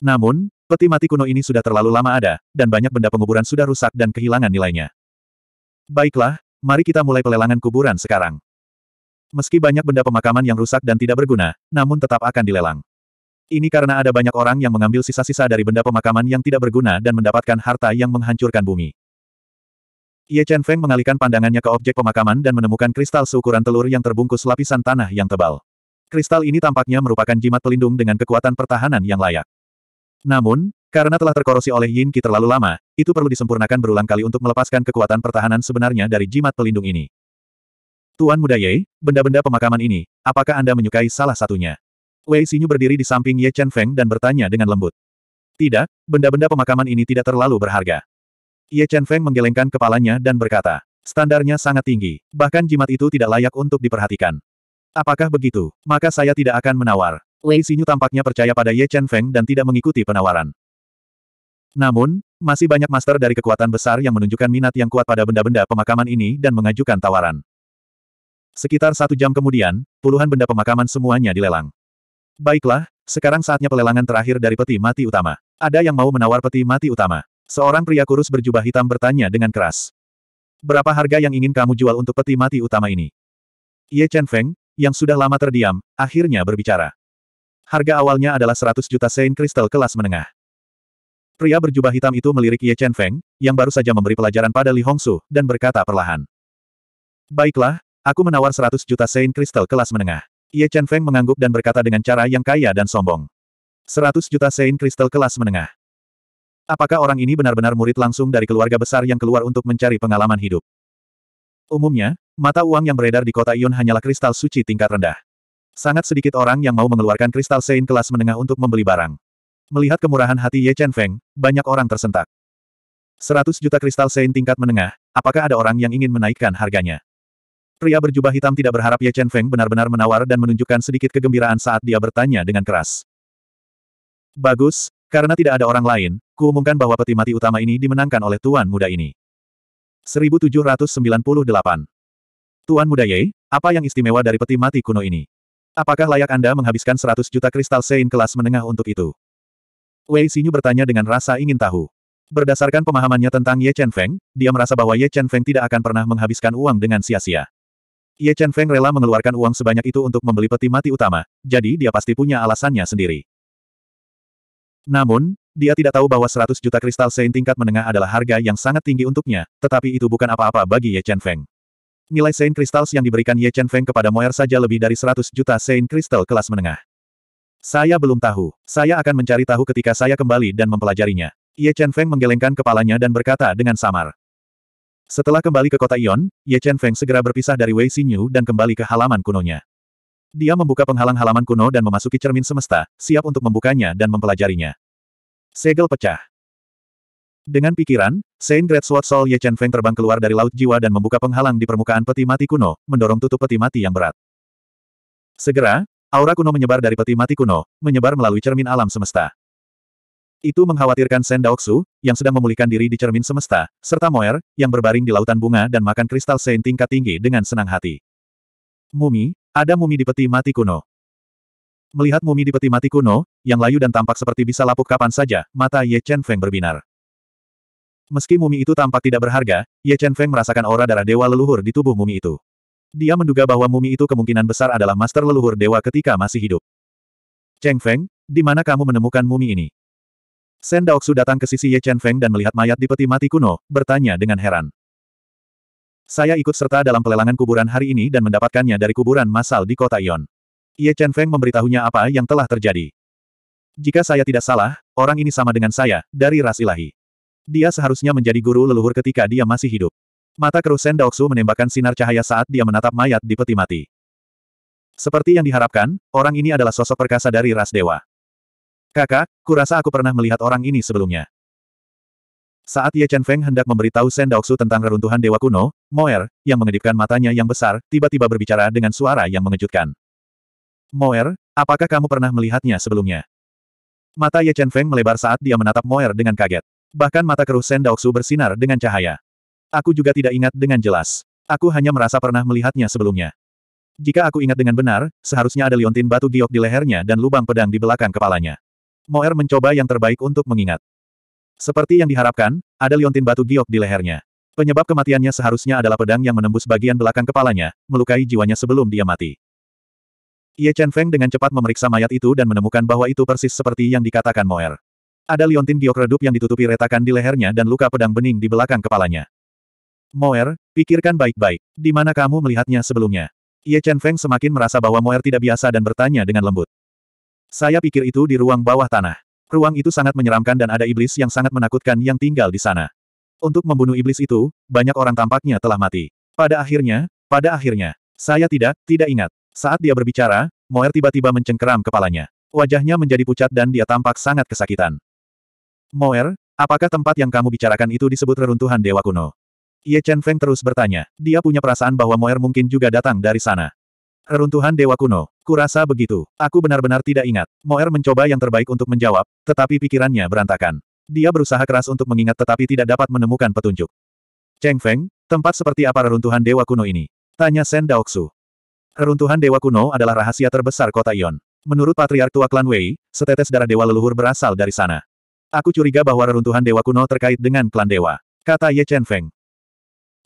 Speaker 1: Namun, peti mati kuno ini sudah terlalu lama ada, dan banyak benda penguburan sudah rusak dan kehilangan nilainya. Baiklah, mari kita mulai pelelangan kuburan sekarang. Meski banyak benda pemakaman yang rusak dan tidak berguna, namun tetap akan dilelang. Ini karena ada banyak orang yang mengambil sisa-sisa dari benda pemakaman yang tidak berguna dan mendapatkan harta yang menghancurkan bumi. Ye Chen Feng mengalihkan pandangannya ke objek pemakaman dan menemukan kristal seukuran telur yang terbungkus lapisan tanah yang tebal. Kristal ini tampaknya merupakan jimat pelindung dengan kekuatan pertahanan yang layak. Namun, karena telah terkorosi oleh Yin Qi terlalu lama, itu perlu disempurnakan berulang kali untuk melepaskan kekuatan pertahanan sebenarnya dari jimat pelindung ini. Tuan Muda Ye, benda-benda pemakaman ini, apakah Anda menyukai salah satunya? Wei Xinyu berdiri di samping Ye Chen Feng dan bertanya dengan lembut. Tidak, benda-benda pemakaman ini tidak terlalu berharga. Ye Chen Feng menggelengkan kepalanya dan berkata, standarnya sangat tinggi, bahkan jimat itu tidak layak untuk diperhatikan. Apakah begitu? Maka saya tidak akan menawar. Lei Xinyu tampaknya percaya pada Ye Chen Feng dan tidak mengikuti penawaran. Namun, masih banyak master dari kekuatan besar yang menunjukkan minat yang kuat pada benda-benda pemakaman ini dan mengajukan tawaran. Sekitar satu jam kemudian, puluhan benda pemakaman semuanya dilelang. Baiklah, sekarang saatnya pelelangan terakhir dari peti mati utama. Ada yang mau menawar peti mati utama? Seorang pria kurus berjubah hitam bertanya dengan keras. Berapa harga yang ingin kamu jual untuk peti mati utama ini? Ye Chen Feng, yang sudah lama terdiam, akhirnya berbicara. Harga awalnya adalah 100 juta sein kristal kelas menengah. Pria berjubah hitam itu melirik Ye Chen Feng, yang baru saja memberi pelajaran pada Li Hongsu, dan berkata perlahan. Baiklah, aku menawar 100 juta sein kristal kelas menengah. Ye Chen Feng mengangguk dan berkata dengan cara yang kaya dan sombong. 100 juta sein kristal kelas menengah. Apakah orang ini benar-benar murid langsung dari keluarga besar yang keluar untuk mencari pengalaman hidup? Umumnya, mata uang yang beredar di kota Ion hanyalah kristal suci tingkat rendah. Sangat sedikit orang yang mau mengeluarkan kristal sein kelas menengah untuk membeli barang. Melihat kemurahan hati Ye Chen Feng, banyak orang tersentak. 100 juta kristal sein tingkat menengah, apakah ada orang yang ingin menaikkan harganya? Pria berjubah hitam tidak berharap Ye Chen Feng benar-benar menawar dan menunjukkan sedikit kegembiraan saat dia bertanya dengan keras. Bagus, karena tidak ada orang lain, kuumumkan bahwa peti mati utama ini dimenangkan oleh tuan muda ini. 1798. Tuan muda Ye, apa yang istimewa dari peti mati kuno ini? Apakah layak Anda menghabiskan 100 juta kristal sein kelas menengah untuk itu? Wei Xinyu bertanya dengan rasa ingin tahu. Berdasarkan pemahamannya tentang Ye Chen Feng, dia merasa bahwa Ye Chen Feng tidak akan pernah menghabiskan uang dengan sia-sia. Ye Chen Feng rela mengeluarkan uang sebanyak itu untuk membeli peti mati utama, jadi dia pasti punya alasannya sendiri. Namun, dia tidak tahu bahwa 100 juta kristal sein tingkat menengah adalah harga yang sangat tinggi untuknya, tetapi itu bukan apa-apa bagi Ye Chen Feng. Nilai sein kristal yang diberikan Ye Chen Feng kepada Moer saja lebih dari 100 juta sein kristal kelas menengah. Saya belum tahu. Saya akan mencari tahu ketika saya kembali dan mempelajarinya. Ye Chen Feng menggelengkan kepalanya dan berkata dengan samar. Setelah kembali ke kota Ion, Ye Chen Feng segera berpisah dari Wei Xinyu dan kembali ke halaman kunonya. Dia membuka penghalang halaman kuno dan memasuki cermin semesta, siap untuk membukanya dan mempelajarinya. Segel pecah. Dengan pikiran, Saint Great Sword Soul Ye Chen Feng terbang keluar dari laut jiwa dan membuka penghalang di permukaan peti mati kuno, mendorong tutup peti mati yang berat. Segera, aura kuno menyebar dari peti mati kuno, menyebar melalui cermin alam semesta. Itu mengkhawatirkan Sen Daoksu, yang sedang memulihkan diri di cermin semesta, serta Moer, yang berbaring di lautan bunga dan makan kristal Saint tingkat tinggi dengan senang hati. Mumi, ada mumi di peti mati kuno. Melihat mumi di peti mati kuno, yang layu dan tampak seperti bisa lapuk kapan saja, mata Ye Chen Feng berbinar. Meski mumi itu tampak tidak berharga, Ye Chen Feng merasakan aura darah dewa leluhur di tubuh mumi itu. Dia menduga bahwa mumi itu kemungkinan besar adalah master leluhur dewa ketika masih hidup. Cheng Feng, di mana kamu menemukan mumi ini? Sen Daoksu datang ke sisi Ye Chen Feng dan melihat mayat di peti mati kuno, bertanya dengan heran. Saya ikut serta dalam pelelangan kuburan hari ini dan mendapatkannya dari kuburan massal di kota Ion. Ye Chen Feng memberitahunya apa yang telah terjadi. Jika saya tidak salah, orang ini sama dengan saya, dari ras ilahi. Dia seharusnya menjadi guru leluhur ketika dia masih hidup. Mata kerusen Daoksu menembakkan sinar cahaya saat dia menatap mayat di peti mati. Seperti yang diharapkan, orang ini adalah sosok perkasa dari ras dewa. Kakak, kurasa aku pernah melihat orang ini sebelumnya. Saat Ye Chen Feng hendak memberitahu Shen Daoxu tentang reruntuhan dewa kuno, Moer, yang mengedipkan matanya yang besar, tiba-tiba berbicara dengan suara yang mengejutkan. Moer, apakah kamu pernah melihatnya sebelumnya? Mata Ye Chen Feng melebar saat dia menatap Moer dengan kaget. Bahkan mata keruh Shen Daoxu bersinar dengan cahaya. Aku juga tidak ingat dengan jelas. Aku hanya merasa pernah melihatnya sebelumnya. Jika aku ingat dengan benar, seharusnya ada liontin batu giok di lehernya dan lubang pedang di belakang kepalanya. Moer mencoba yang terbaik untuk mengingat. Seperti yang diharapkan, ada liontin batu giok di lehernya. Penyebab kematiannya seharusnya adalah pedang yang menembus bagian belakang kepalanya, melukai jiwanya sebelum dia mati. Ye Chen Feng dengan cepat memeriksa mayat itu dan menemukan bahwa itu persis seperti yang dikatakan Moer. Ada liontin giok redup yang ditutupi retakan di lehernya dan luka pedang bening di belakang kepalanya. Moer, pikirkan baik-baik, di mana kamu melihatnya sebelumnya? Ye Chen Feng semakin merasa bahwa Moer tidak biasa dan bertanya dengan lembut. Saya pikir itu di ruang bawah tanah. Ruang itu sangat menyeramkan dan ada iblis yang sangat menakutkan yang tinggal di sana. Untuk membunuh iblis itu, banyak orang tampaknya telah mati. Pada akhirnya, pada akhirnya, saya tidak, tidak ingat. Saat dia berbicara, Moer tiba-tiba mencengkeram kepalanya. Wajahnya menjadi pucat dan dia tampak sangat kesakitan. Moer, apakah tempat yang kamu bicarakan itu disebut reruntuhan dewa kuno? Ye Chen Feng terus bertanya. Dia punya perasaan bahwa Moer mungkin juga datang dari sana. Reruntuhan Dewa Kuno. Kurasa begitu. Aku benar-benar tidak ingat. Moer mencoba yang terbaik untuk menjawab, tetapi pikirannya berantakan. Dia berusaha keras untuk mengingat tetapi tidak dapat menemukan petunjuk. Cheng Feng, tempat seperti apa reruntuhan Dewa Kuno ini? Tanya Shen Daoksu. Reruntuhan Dewa Kuno adalah rahasia terbesar kota Ion. Menurut Patriark Tua Klan Wei, setetes darah Dewa Leluhur berasal dari sana. Aku curiga bahwa reruntuhan Dewa Kuno terkait dengan klan Dewa. Kata Ye Chen Feng.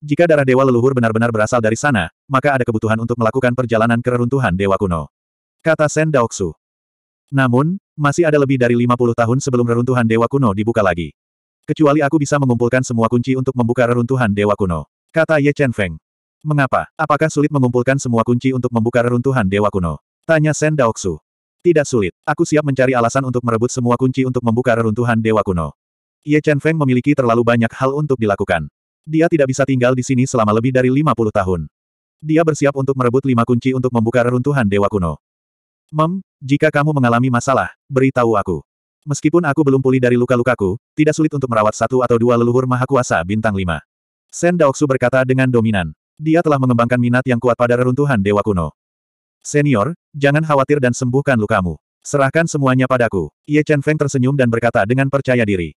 Speaker 1: Jika darah dewa leluhur benar-benar berasal dari sana, maka ada kebutuhan untuk melakukan perjalanan keruntuhan dewa kuno. Kata Sen Daoksu. Namun, masih ada lebih dari 50 tahun sebelum reruntuhan dewa kuno dibuka lagi. Kecuali aku bisa mengumpulkan semua kunci untuk membuka reruntuhan dewa kuno. Kata Ye Chen Feng. Mengapa? Apakah sulit mengumpulkan semua kunci untuk membuka reruntuhan dewa kuno? Tanya Sen Daoksu. Tidak sulit. Aku siap mencari alasan untuk merebut semua kunci untuk membuka reruntuhan dewa kuno. Ye Chen Feng memiliki terlalu banyak hal untuk dilakukan. Dia tidak bisa tinggal di sini selama lebih dari 50 tahun. Dia bersiap untuk merebut lima kunci untuk membuka reruntuhan Dewa Kuno. Mem, jika kamu mengalami masalah, beritahu aku. Meskipun aku belum pulih dari luka-lukaku, tidak sulit untuk merawat satu atau dua leluhur maha kuasa bintang lima. Sen Daoksu berkata dengan dominan. Dia telah mengembangkan minat yang kuat pada reruntuhan Dewa Kuno. Senior, jangan khawatir dan sembuhkan lukamu. Serahkan semuanya padaku. Ye Chen Feng tersenyum dan berkata dengan percaya diri.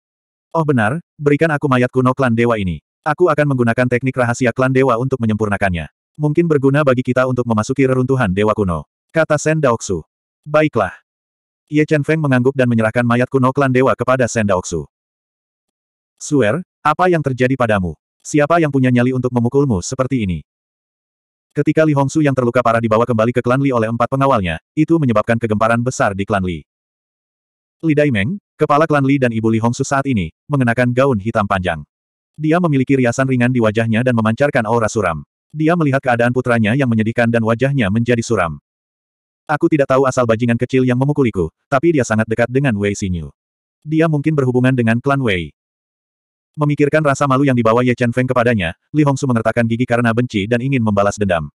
Speaker 1: Oh benar, berikan aku mayat kuno klan dewa ini. Aku akan menggunakan teknik rahasia klan dewa untuk menyempurnakannya. Mungkin berguna bagi kita untuk memasuki reruntuhan dewa kuno. Kata Sen Daoksu. Baiklah. Ye Chen Feng mengangguk dan menyerahkan mayat kuno klan dewa kepada Sen Daoksu. Suer, apa yang terjadi padamu? Siapa yang punya nyali untuk memukulmu seperti ini? Ketika Li Hongsu yang terluka parah dibawa kembali ke klan Li oleh empat pengawalnya, itu menyebabkan kegemparan besar di klan Li. Li Daimeng, kepala klan Li dan ibu Li Hongsu saat ini, mengenakan gaun hitam panjang. Dia memiliki riasan ringan di wajahnya dan memancarkan aura suram. Dia melihat keadaan putranya yang menyedihkan dan wajahnya menjadi suram. Aku tidak tahu asal bajingan kecil yang memukuliku, tapi dia sangat dekat dengan Wei Xinyu. Dia mungkin berhubungan dengan klan Wei. Memikirkan rasa malu yang dibawa Ye Chen Feng kepadanya, Li Hongsu mengertakkan gigi karena benci dan ingin membalas dendam.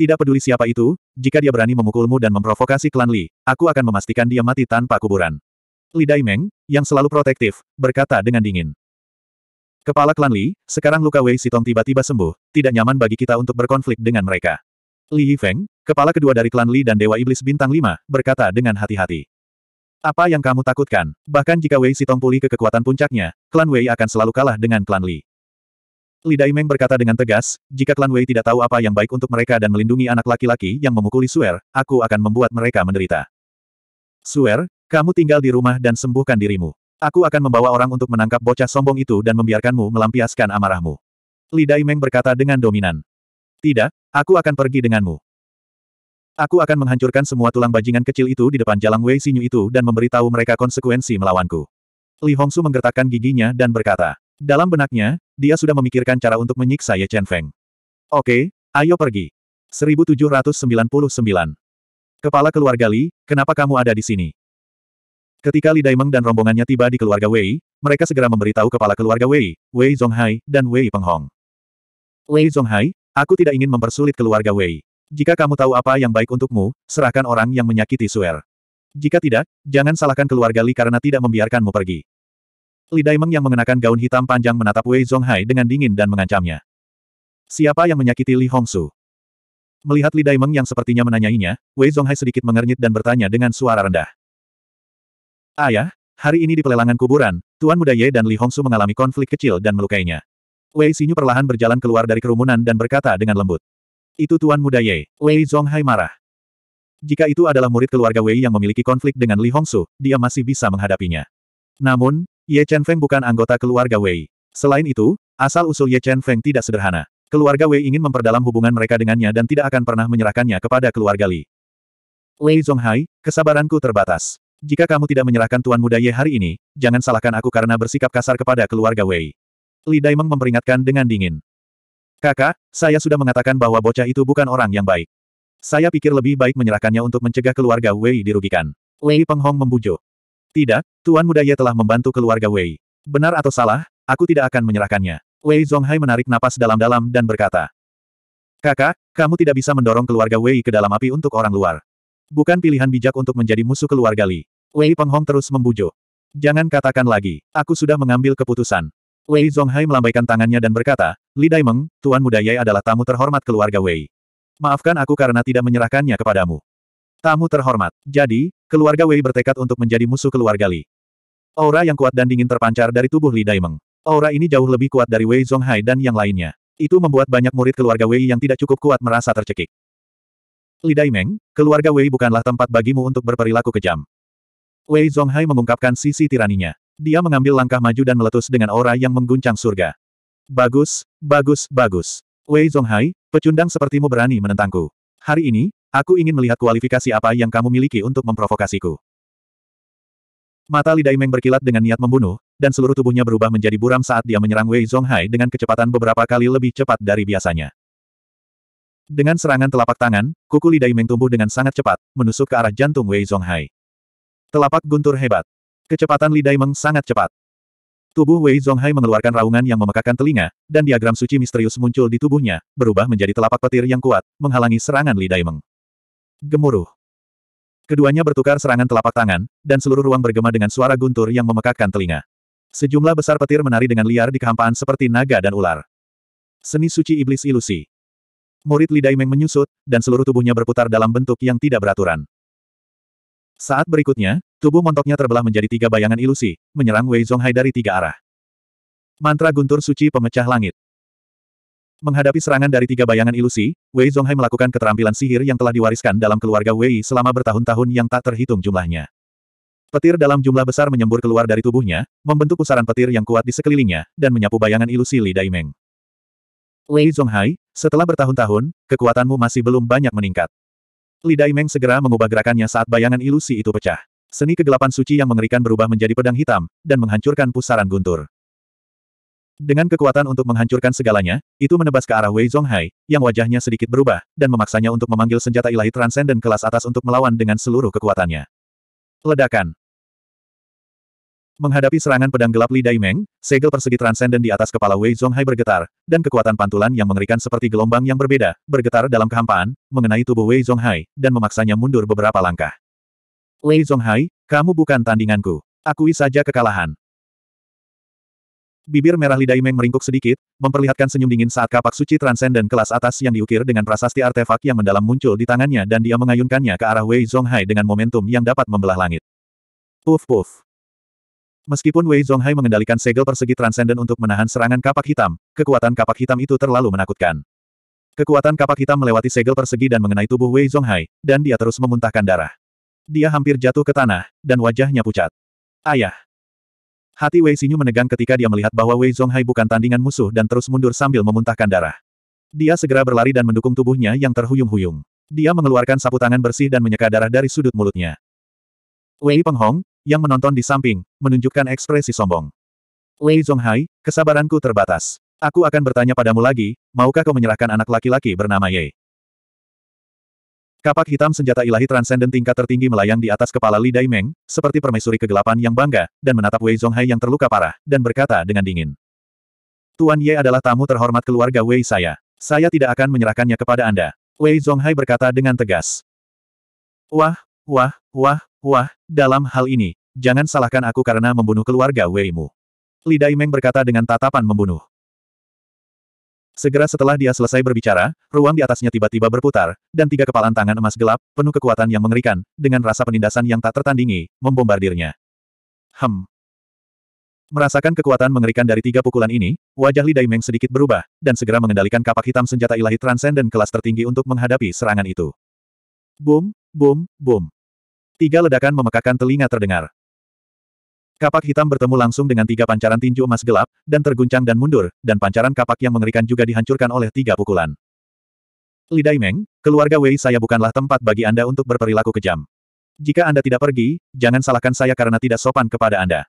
Speaker 1: Tidak peduli siapa itu, jika dia berani memukulmu dan memprovokasi klan Li, aku akan memastikan dia mati tanpa kuburan. Li Daimeng, yang selalu protektif, berkata dengan dingin. Kepala klan Li, sekarang luka Wei Sitong tiba-tiba sembuh, tidak nyaman bagi kita untuk berkonflik dengan mereka. Li Yifeng, kepala kedua dari klan Li dan Dewa Iblis Bintang 5, berkata dengan hati-hati. Apa yang kamu takutkan? Bahkan jika Wei Sitong pulih ke kekuatan puncaknya, klan Wei akan selalu kalah dengan klan Li. Li Daimeng berkata dengan tegas, jika klan Wei tidak tahu apa yang baik untuk mereka dan melindungi anak laki-laki yang memukuli Suer, aku akan membuat mereka menderita. Suer, kamu tinggal di rumah dan sembuhkan dirimu. Aku akan membawa orang untuk menangkap bocah sombong itu dan membiarkanmu melampiaskan amarahmu. Li Daimeng berkata dengan dominan. Tidak, aku akan pergi denganmu. Aku akan menghancurkan semua tulang bajingan kecil itu di depan jalan Wei Xinyu itu dan memberitahu mereka konsekuensi melawanku. Li Hongsu menggertakkan giginya dan berkata. Dalam benaknya, dia sudah memikirkan cara untuk menyiksa Ye Chen Feng. Oke, ayo pergi. 1799. Kepala keluarga Li, kenapa kamu ada di sini? Ketika Li Daimeng dan rombongannya tiba di keluarga Wei, mereka segera memberitahu kepala keluarga Wei, Wei Zhonghai dan Wei Penghong. Wei Zhonghai, aku tidak ingin mempersulit keluarga Wei. Jika kamu tahu apa yang baik untukmu, serahkan orang yang menyakiti Suer. Jika tidak, jangan salahkan keluarga Li karena tidak membiarkanmu pergi. Li Daimeng yang mengenakan gaun hitam panjang menatap Wei Zhonghai dengan dingin dan mengancamnya. Siapa yang menyakiti Li Hongsu? Melihat Li Daimeng yang sepertinya menanyainya, Wei Zhonghai sedikit mengernyit dan bertanya dengan suara rendah. Ayah, ya, hari ini di pelelangan kuburan, Tuan Muda Ye dan Li Hongsu mengalami konflik kecil dan melukainya. Wei Xinyu perlahan berjalan keluar dari kerumunan dan berkata dengan lembut. Itu Tuan Muda Ye. Wei Zhonghai marah. Jika itu adalah murid keluarga Wei yang memiliki konflik dengan Li Hongsu, dia masih bisa menghadapinya. Namun, Ye Chen Feng bukan anggota keluarga Wei. Selain itu, asal-usul Ye Chen Feng tidak sederhana. Keluarga Wei ingin memperdalam hubungan mereka dengannya dan tidak akan pernah menyerahkannya kepada keluarga Li. Wei Zhonghai, kesabaranku terbatas. Jika kamu tidak menyerahkan Tuan Muda Ye hari ini, jangan salahkan aku karena bersikap kasar kepada keluarga Wei. Li Daimeng memperingatkan dengan dingin. Kakak, saya sudah mengatakan bahwa bocah itu bukan orang yang baik. Saya pikir lebih baik menyerahkannya untuk mencegah keluarga Wei dirugikan. Wei Penghong membujuk. Tidak, Tuan Muda Ye telah membantu keluarga Wei. Benar atau salah, aku tidak akan menyerahkannya. Wei Zonghai menarik napas dalam-dalam dan berkata. Kakak, kamu tidak bisa mendorong keluarga Wei ke dalam api untuk orang luar. Bukan pilihan bijak untuk menjadi musuh keluarga Li. Wei Penghong terus membujuk. Jangan katakan lagi, aku sudah mengambil keputusan. Wei Zonghai melambaikan tangannya dan berkata, Li Daimeng, Tuan Muda Yai adalah tamu terhormat keluarga Wei. Maafkan aku karena tidak menyerahkannya kepadamu. Tamu terhormat. Jadi, keluarga Wei bertekad untuk menjadi musuh keluarga Li. Aura yang kuat dan dingin terpancar dari tubuh Li Daimeng. Aura ini jauh lebih kuat dari Wei Zonghai dan yang lainnya. Itu membuat banyak murid keluarga Wei yang tidak cukup kuat merasa tercekik. Lidaimeng, Daimeng, keluarga Wei bukanlah tempat bagimu untuk berperilaku kejam. Wei Zhonghai mengungkapkan sisi tiraninya. Dia mengambil langkah maju dan meletus dengan aura yang mengguncang surga. Bagus, bagus, bagus. Wei Zhonghai, pecundang sepertimu berani menentangku. Hari ini, aku ingin melihat kualifikasi apa yang kamu miliki untuk memprovokasiku. Mata Lidaimeng Daimeng berkilat dengan niat membunuh, dan seluruh tubuhnya berubah menjadi buram saat dia menyerang Wei Zhonghai dengan kecepatan beberapa kali lebih cepat dari biasanya. Dengan serangan telapak tangan, kuku Li Daimeng tumbuh dengan sangat cepat, menusuk ke arah jantung Wei Zhonghai. Telapak guntur hebat. Kecepatan Li Daimeng sangat cepat. Tubuh Wei Zhonghai mengeluarkan raungan yang memekakan telinga, dan diagram suci misterius muncul di tubuhnya, berubah menjadi telapak petir yang kuat, menghalangi serangan Li Daimeng. Gemuruh. Keduanya bertukar serangan telapak tangan, dan seluruh ruang bergema dengan suara guntur yang memekakkan telinga. Sejumlah besar petir menari dengan liar di kehampaan seperti naga dan ular. Seni suci iblis ilusi. Murid Li Daimeng menyusut, dan seluruh tubuhnya berputar dalam bentuk yang tidak beraturan. Saat berikutnya, tubuh montoknya terbelah menjadi tiga bayangan ilusi, menyerang Wei Zonghai dari tiga arah. Mantra guntur suci pemecah langit. Menghadapi serangan dari tiga bayangan ilusi, Wei Zonghai melakukan keterampilan sihir yang telah diwariskan dalam keluarga Wei selama bertahun-tahun yang tak terhitung jumlahnya. Petir dalam jumlah besar menyembur keluar dari tubuhnya, membentuk pusaran petir yang kuat di sekelilingnya, dan menyapu bayangan ilusi Li Daimeng. Wei Zhonghai, setelah bertahun-tahun, kekuatanmu masih belum banyak meningkat. Li Daimeng segera mengubah gerakannya saat bayangan ilusi itu pecah. Seni kegelapan suci yang mengerikan berubah menjadi pedang hitam, dan menghancurkan pusaran guntur. Dengan kekuatan untuk menghancurkan segalanya, itu menebas ke arah Wei Zhonghai, yang wajahnya sedikit berubah, dan memaksanya untuk memanggil senjata ilahi transenden kelas atas untuk melawan dengan seluruh kekuatannya. Ledakan. Menghadapi serangan pedang gelap Li Daimeng, segel persegi transenden di atas kepala Wei Zhonghai bergetar, dan kekuatan pantulan yang mengerikan seperti gelombang yang berbeda, bergetar dalam kehampaan, mengenai tubuh Wei Zhonghai, dan memaksanya mundur beberapa langkah. Wei Zhonghai, kamu bukan tandinganku. Akui saja kekalahan. Bibir merah Li Daimeng meringkuk sedikit, memperlihatkan senyum dingin saat kapak suci transenden kelas atas yang diukir dengan prasasti artefak yang mendalam muncul di tangannya dan dia mengayunkannya ke arah Wei Zhonghai dengan momentum yang dapat membelah langit. Puf puf. Meskipun Wei Zhonghai mengendalikan segel persegi transenden untuk menahan serangan kapak hitam, kekuatan kapak hitam itu terlalu menakutkan. Kekuatan kapak hitam melewati segel persegi dan mengenai tubuh Wei Zhonghai, dan dia terus memuntahkan darah. Dia hampir jatuh ke tanah, dan wajahnya pucat. Ayah! Hati Wei Xinyu menegang ketika dia melihat bahwa Wei Zhonghai bukan tandingan musuh dan terus mundur sambil memuntahkan darah. Dia segera berlari dan mendukung tubuhnya yang terhuyung-huyung. Dia mengeluarkan sapu tangan bersih dan menyeka darah dari sudut mulutnya. Wei Penghong, yang menonton di samping, menunjukkan ekspresi sombong. Wei Zhonghai, kesabaranku terbatas. Aku akan bertanya padamu lagi, maukah kau menyerahkan anak laki-laki bernama Ye? Kapak hitam senjata ilahi transenden tingkat tertinggi melayang di atas kepala Li Daimeng, seperti permaisuri kegelapan yang bangga, dan menatap Wei Zhonghai yang terluka parah, dan berkata dengan dingin. Tuan Ye adalah tamu terhormat keluarga Wei saya. Saya tidak akan menyerahkannya kepada Anda. Wei Zhonghai berkata dengan tegas. Wah, wah, wah, Wah, dalam hal ini, jangan salahkan aku karena membunuh keluarga Weimu. Li Daimeng berkata dengan tatapan membunuh. Segera setelah dia selesai berbicara, ruang di atasnya tiba-tiba berputar, dan tiga kepalan tangan emas gelap, penuh kekuatan yang mengerikan, dengan rasa penindasan yang tak tertandingi, membombardirnya. Hem. Merasakan kekuatan mengerikan dari tiga pukulan ini, wajah Li Daimeng sedikit berubah, dan segera mengendalikan kapak hitam senjata ilahi transenden kelas tertinggi untuk menghadapi serangan itu. Boom, boom, boom. Tiga ledakan memekakan telinga terdengar. Kapak hitam bertemu langsung dengan tiga pancaran tinju emas gelap, dan terguncang dan mundur, dan pancaran kapak yang mengerikan juga dihancurkan oleh tiga pukulan. Li Daimeng, keluarga Wei saya bukanlah tempat bagi Anda untuk berperilaku kejam. Jika Anda tidak pergi, jangan salahkan saya karena tidak sopan kepada Anda.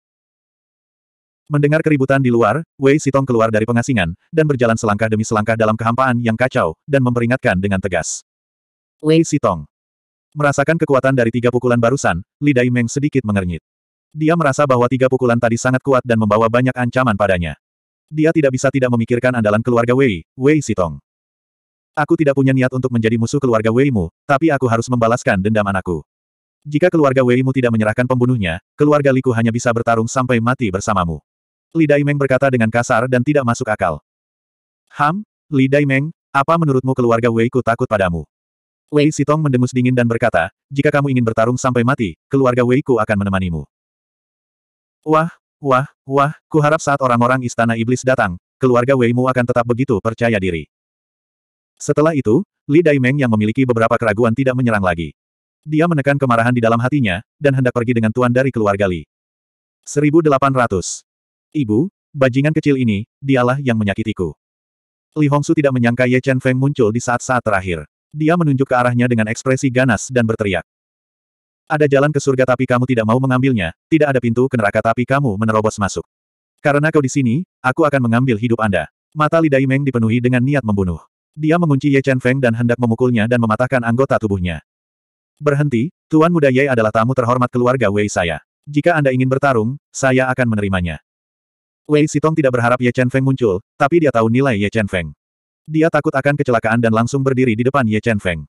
Speaker 1: Mendengar keributan di luar, Wei Sitong keluar dari pengasingan, dan berjalan selangkah demi selangkah dalam kehampaan yang kacau, dan memperingatkan dengan tegas. Wei Sitong, Merasakan kekuatan dari tiga pukulan barusan, Li Dai Meng sedikit mengernyit. Dia merasa bahwa tiga pukulan tadi sangat kuat dan membawa banyak ancaman padanya. Dia tidak bisa tidak memikirkan andalan keluarga Wei, Wei Sitong. Aku tidak punya niat untuk menjadi musuh keluarga Weimu, tapi aku harus membalaskan dendam anakku. Jika keluarga Weimu tidak menyerahkan pembunuhnya, keluarga Liku hanya bisa bertarung sampai mati bersamamu. Li Meng berkata dengan kasar dan tidak masuk akal. Ham, Li Meng, apa menurutmu keluarga Weiku takut padamu? Wei Sitong mendengus dingin dan berkata, jika kamu ingin bertarung sampai mati, keluarga Wei Ku akan menemanimu. Wah, wah, wah, ku harap saat orang-orang istana iblis datang, keluarga Wei Mu akan tetap begitu percaya diri. Setelah itu, Li Daimeng yang memiliki beberapa keraguan tidak menyerang lagi. Dia menekan kemarahan di dalam hatinya, dan hendak pergi dengan tuan dari keluarga Li. 1800. Ibu, bajingan kecil ini, dialah yang menyakitiku. Li Hongsu tidak menyangka Ye Chen Feng muncul di saat-saat terakhir. Dia menunjuk ke arahnya dengan ekspresi ganas dan berteriak. Ada jalan ke surga tapi kamu tidak mau mengambilnya, tidak ada pintu ke neraka tapi kamu menerobos masuk. Karena kau di sini, aku akan mengambil hidup Anda. Mata Dai Meng dipenuhi dengan niat membunuh. Dia mengunci Ye Chen Feng dan hendak memukulnya dan mematahkan anggota tubuhnya. Berhenti, Tuan Muda Ye adalah tamu terhormat keluarga Wei saya. Jika Anda ingin bertarung, saya akan menerimanya. Wei Sitong tidak berharap Ye Chen Feng muncul, tapi dia tahu nilai Ye Chen Feng. Dia takut akan kecelakaan dan langsung berdiri di depan Ye Chen Feng.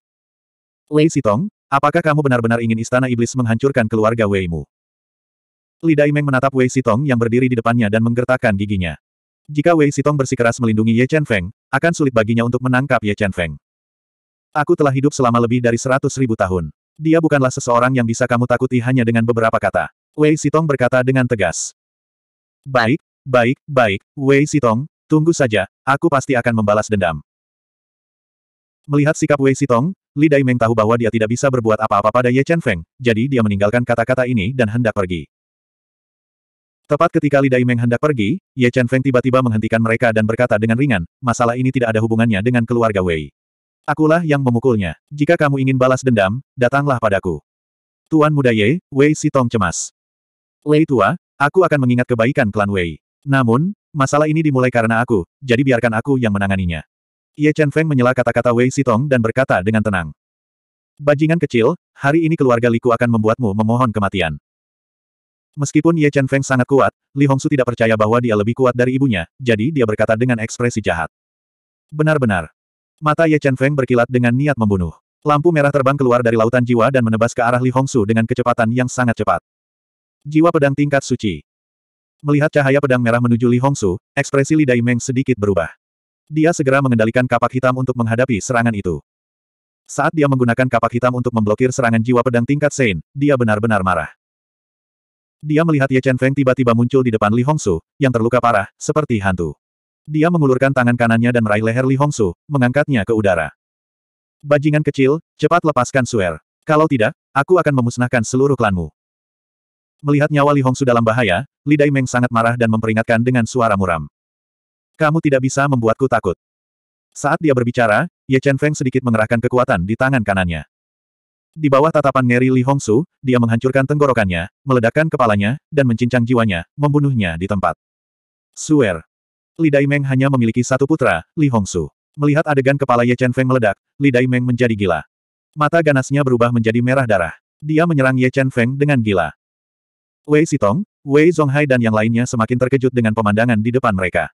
Speaker 1: Lei Sitong, apakah kamu benar-benar ingin istana iblis menghancurkan keluarga Wei Weimu? Lidai Meng menatap Wei Sitong yang berdiri di depannya dan menggertakkan giginya. Jika Wei Sitong bersikeras melindungi Ye Chen Feng, akan sulit baginya untuk menangkap Ye Chen Feng. Aku telah hidup selama lebih dari seratus ribu tahun. Dia bukanlah seseorang yang bisa kamu takuti hanya dengan beberapa kata. Wei Sitong berkata dengan tegas. Baik, baik, baik, Wei Sitong, Tunggu saja, aku pasti akan membalas dendam. Melihat sikap Wei Sitong, Li Dai Meng tahu bahwa dia tidak bisa berbuat apa-apa pada Ye Chen Feng, jadi dia meninggalkan kata-kata ini dan hendak pergi. Tepat ketika Li Dai Meng hendak pergi, Ye Chen Feng tiba-tiba menghentikan mereka dan berkata dengan ringan, masalah ini tidak ada hubungannya dengan keluarga Wei. Akulah yang memukulnya. Jika kamu ingin balas dendam, datanglah padaku. Tuan muda Ye, Wei Sitong cemas. Lei tua, aku akan mengingat kebaikan klan Wei. Namun, Masalah ini dimulai karena aku, jadi biarkan aku yang menanganinya. Ye Chen Feng menyela kata-kata Wei Sitong dan berkata dengan tenang. Bajingan kecil, hari ini keluarga Liku akan membuatmu memohon kematian. Meskipun Ye Chen Feng sangat kuat, Li Hongsu tidak percaya bahwa dia lebih kuat dari ibunya, jadi dia berkata dengan ekspresi jahat. Benar-benar. Mata Ye Chen Feng berkilat dengan niat membunuh. Lampu merah terbang keluar dari lautan jiwa dan menebas ke arah Li Hongsu dengan kecepatan yang sangat cepat. Jiwa pedang tingkat suci. Melihat cahaya pedang merah menuju Li Hongsu, ekspresi Li Daimeng sedikit berubah. Dia segera mengendalikan kapak hitam untuk menghadapi serangan itu. Saat dia menggunakan kapak hitam untuk memblokir serangan jiwa pedang tingkat Sein, dia benar-benar marah. Dia melihat Ye Chen Feng tiba-tiba muncul di depan Li Hongsu, yang terluka parah, seperti hantu. Dia mengulurkan tangan kanannya dan meraih leher Li Hongsu, mengangkatnya ke udara. Bajingan kecil, cepat lepaskan Suer. Kalau tidak, aku akan memusnahkan seluruh klanmu. Melihat nyawa Li Hongsu dalam bahaya, Li Daimeng sangat marah dan memperingatkan dengan suara muram. Kamu tidak bisa membuatku takut. Saat dia berbicara, Ye Chen Feng sedikit mengerahkan kekuatan di tangan kanannya. Di bawah tatapan ngeri Li Hongsu, dia menghancurkan tenggorokannya, meledakkan kepalanya, dan mencincang jiwanya, membunuhnya di tempat. Suer. Li Daimeng hanya memiliki satu putra, Li Hongsu. Melihat adegan kepala Ye Chen Feng meledak, Li Daimeng menjadi gila. Mata ganasnya berubah menjadi merah darah. Dia menyerang Ye Chen Feng dengan gila. Wei Sitong, Wei Zhonghai dan yang lainnya semakin terkejut dengan pemandangan di depan mereka.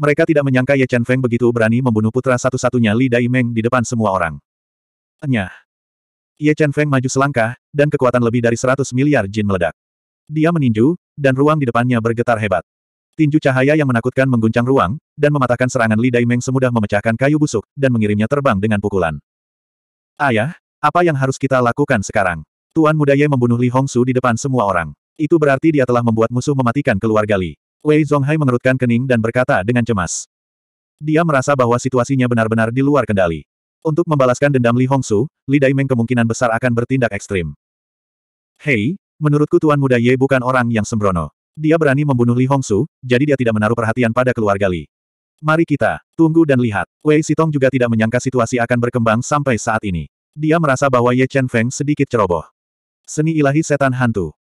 Speaker 1: Mereka tidak menyangka Ye Chen Feng begitu berani membunuh putra satu-satunya Li Dai Meng di depan semua orang. Enyah. Ye Chen Feng maju selangkah, dan kekuatan lebih dari 100 miliar jin meledak. Dia meninju, dan ruang di depannya bergetar hebat. Tinju cahaya yang menakutkan mengguncang ruang, dan mematahkan serangan Li Dai Meng semudah memecahkan kayu busuk, dan mengirimnya terbang dengan pukulan. Ayah, apa yang harus kita lakukan sekarang? Tuan muda Ye membunuh Li Hongsu di depan semua orang. Itu berarti dia telah membuat musuh mematikan keluarga Li. Wei Zonghai mengerutkan kening dan berkata dengan cemas. Dia merasa bahwa situasinya benar-benar di luar kendali. Untuk membalaskan dendam Li Hongsu, Li Daimeng kemungkinan besar akan bertindak ekstrim. Hei, menurutku Tuan Muda Ye bukan orang yang sembrono. Dia berani membunuh Li Hongsu, jadi dia tidak menaruh perhatian pada keluarga Li. Mari kita, tunggu dan lihat. Wei Sitong juga tidak menyangka situasi akan berkembang sampai saat ini. Dia merasa bahwa Ye Chen Feng sedikit ceroboh. Seni ilahi setan hantu.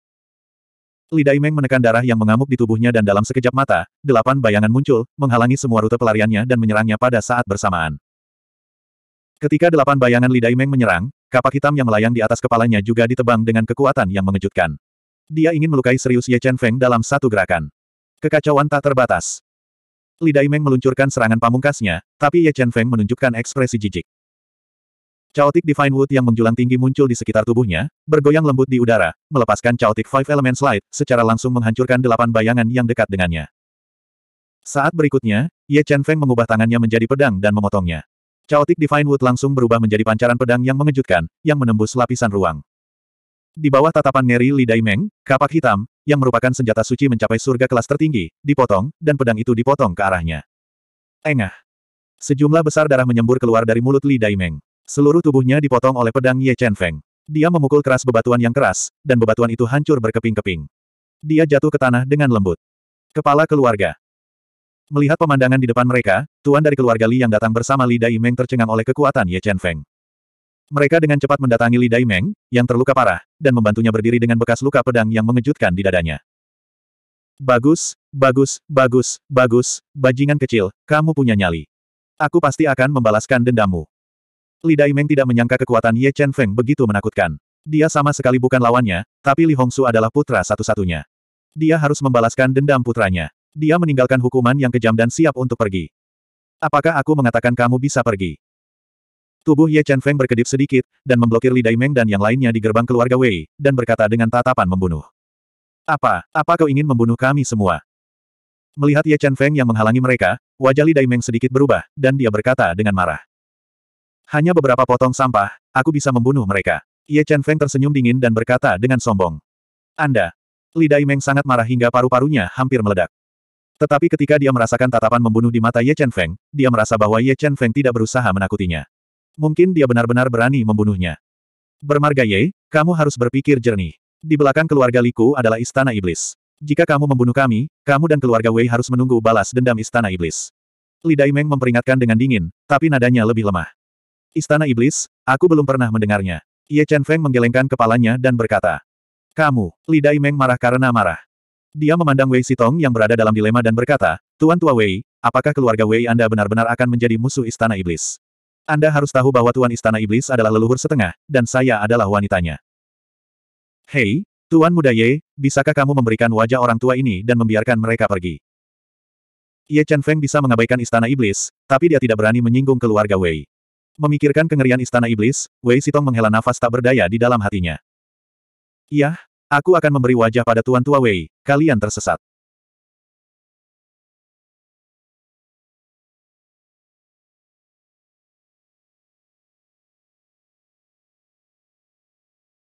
Speaker 1: Li Imeng menekan darah yang mengamuk di tubuhnya dan dalam sekejap mata, delapan bayangan muncul, menghalangi semua rute pelariannya dan menyerangnya pada saat bersamaan. Ketika delapan bayangan Li Imeng menyerang, kapak hitam yang melayang di atas kepalanya juga ditebang dengan kekuatan yang mengejutkan. Dia ingin melukai serius Ye Chen Feng dalam satu gerakan. Kekacauan tak terbatas. Li Imeng meluncurkan serangan pamungkasnya, tapi Ye Chen Feng menunjukkan ekspresi jijik. Chaotic Divine Wood yang menjulang tinggi muncul di sekitar tubuhnya, bergoyang lembut di udara, melepaskan Chaotic Five Elements Light, secara langsung menghancurkan delapan bayangan yang dekat dengannya. Saat berikutnya, Ye Chen Feng mengubah tangannya menjadi pedang dan memotongnya. Chaotic Divine Wood langsung berubah menjadi pancaran pedang yang mengejutkan, yang menembus lapisan ruang. Di bawah tatapan Neri Li Daimeng, kapak hitam, yang merupakan senjata suci mencapai surga kelas tertinggi, dipotong, dan pedang itu dipotong ke arahnya. Engah. Sejumlah besar darah menyembur keluar dari mulut Li Daimeng. Seluruh tubuhnya dipotong oleh pedang Ye Chen Feng. Dia memukul keras bebatuan yang keras, dan bebatuan itu hancur berkeping-keping. Dia jatuh ke tanah dengan lembut. Kepala keluarga. Melihat pemandangan di depan mereka, tuan dari keluarga Li yang datang bersama Li Dai Meng tercengang oleh kekuatan Ye Chen Feng. Mereka dengan cepat mendatangi Li Dai Meng, yang terluka parah, dan membantunya berdiri dengan bekas luka pedang yang mengejutkan di dadanya. Bagus, bagus, bagus, bagus, bajingan kecil, kamu punya nyali. Aku pasti akan membalaskan dendammu. Li Daimeng tidak menyangka kekuatan Ye Chen Feng begitu menakutkan. Dia sama sekali bukan lawannya, tapi Li Hongsu adalah putra satu-satunya. Dia harus membalaskan dendam putranya. Dia meninggalkan hukuman yang kejam dan siap untuk pergi. Apakah aku mengatakan kamu bisa pergi? Tubuh Ye Chen Feng berkedip sedikit, dan memblokir Li Daimeng dan yang lainnya di gerbang keluarga Wei, dan berkata dengan tatapan membunuh. Apa, apa kau ingin membunuh kami semua? Melihat Ye Chen Feng yang menghalangi mereka, wajah Li Daimeng sedikit berubah, dan dia berkata dengan marah. Hanya beberapa potong sampah, aku bisa membunuh mereka. Ye Chen Feng tersenyum dingin dan berkata dengan sombong. Anda. Li Dai Meng sangat marah hingga paru-parunya hampir meledak. Tetapi ketika dia merasakan tatapan membunuh di mata Ye Chen Feng, dia merasa bahwa Ye Chen Feng tidak berusaha menakutinya. Mungkin dia benar-benar berani membunuhnya. Bermarga Ye, kamu harus berpikir jernih. Di belakang keluarga Liku adalah istana iblis. Jika kamu membunuh kami, kamu dan keluarga Wei harus menunggu balas dendam istana iblis. Li Dai Meng memperingatkan dengan dingin, tapi nadanya lebih lemah. Istana Iblis, aku belum pernah mendengarnya. Ye Chen Feng menggelengkan kepalanya dan berkata. Kamu, Li Dai Meng marah karena marah. Dia memandang Wei Sitong yang berada dalam dilema dan berkata, Tuan Tua Wei, apakah keluarga Wei Anda benar-benar akan menjadi musuh Istana Iblis? Anda harus tahu bahwa Tuan Istana Iblis adalah leluhur setengah, dan saya adalah wanitanya. Hei, Tuan Muda Ye, bisakah kamu memberikan wajah orang tua ini dan membiarkan mereka pergi? Ye Chen Feng bisa mengabaikan Istana Iblis, tapi dia tidak berani menyinggung keluarga Wei. Memikirkan kengerian istana iblis, Wei Sitong menghela nafas tak berdaya di dalam hatinya. Iya, aku akan memberi wajah pada tuan tua Wei, kalian tersesat.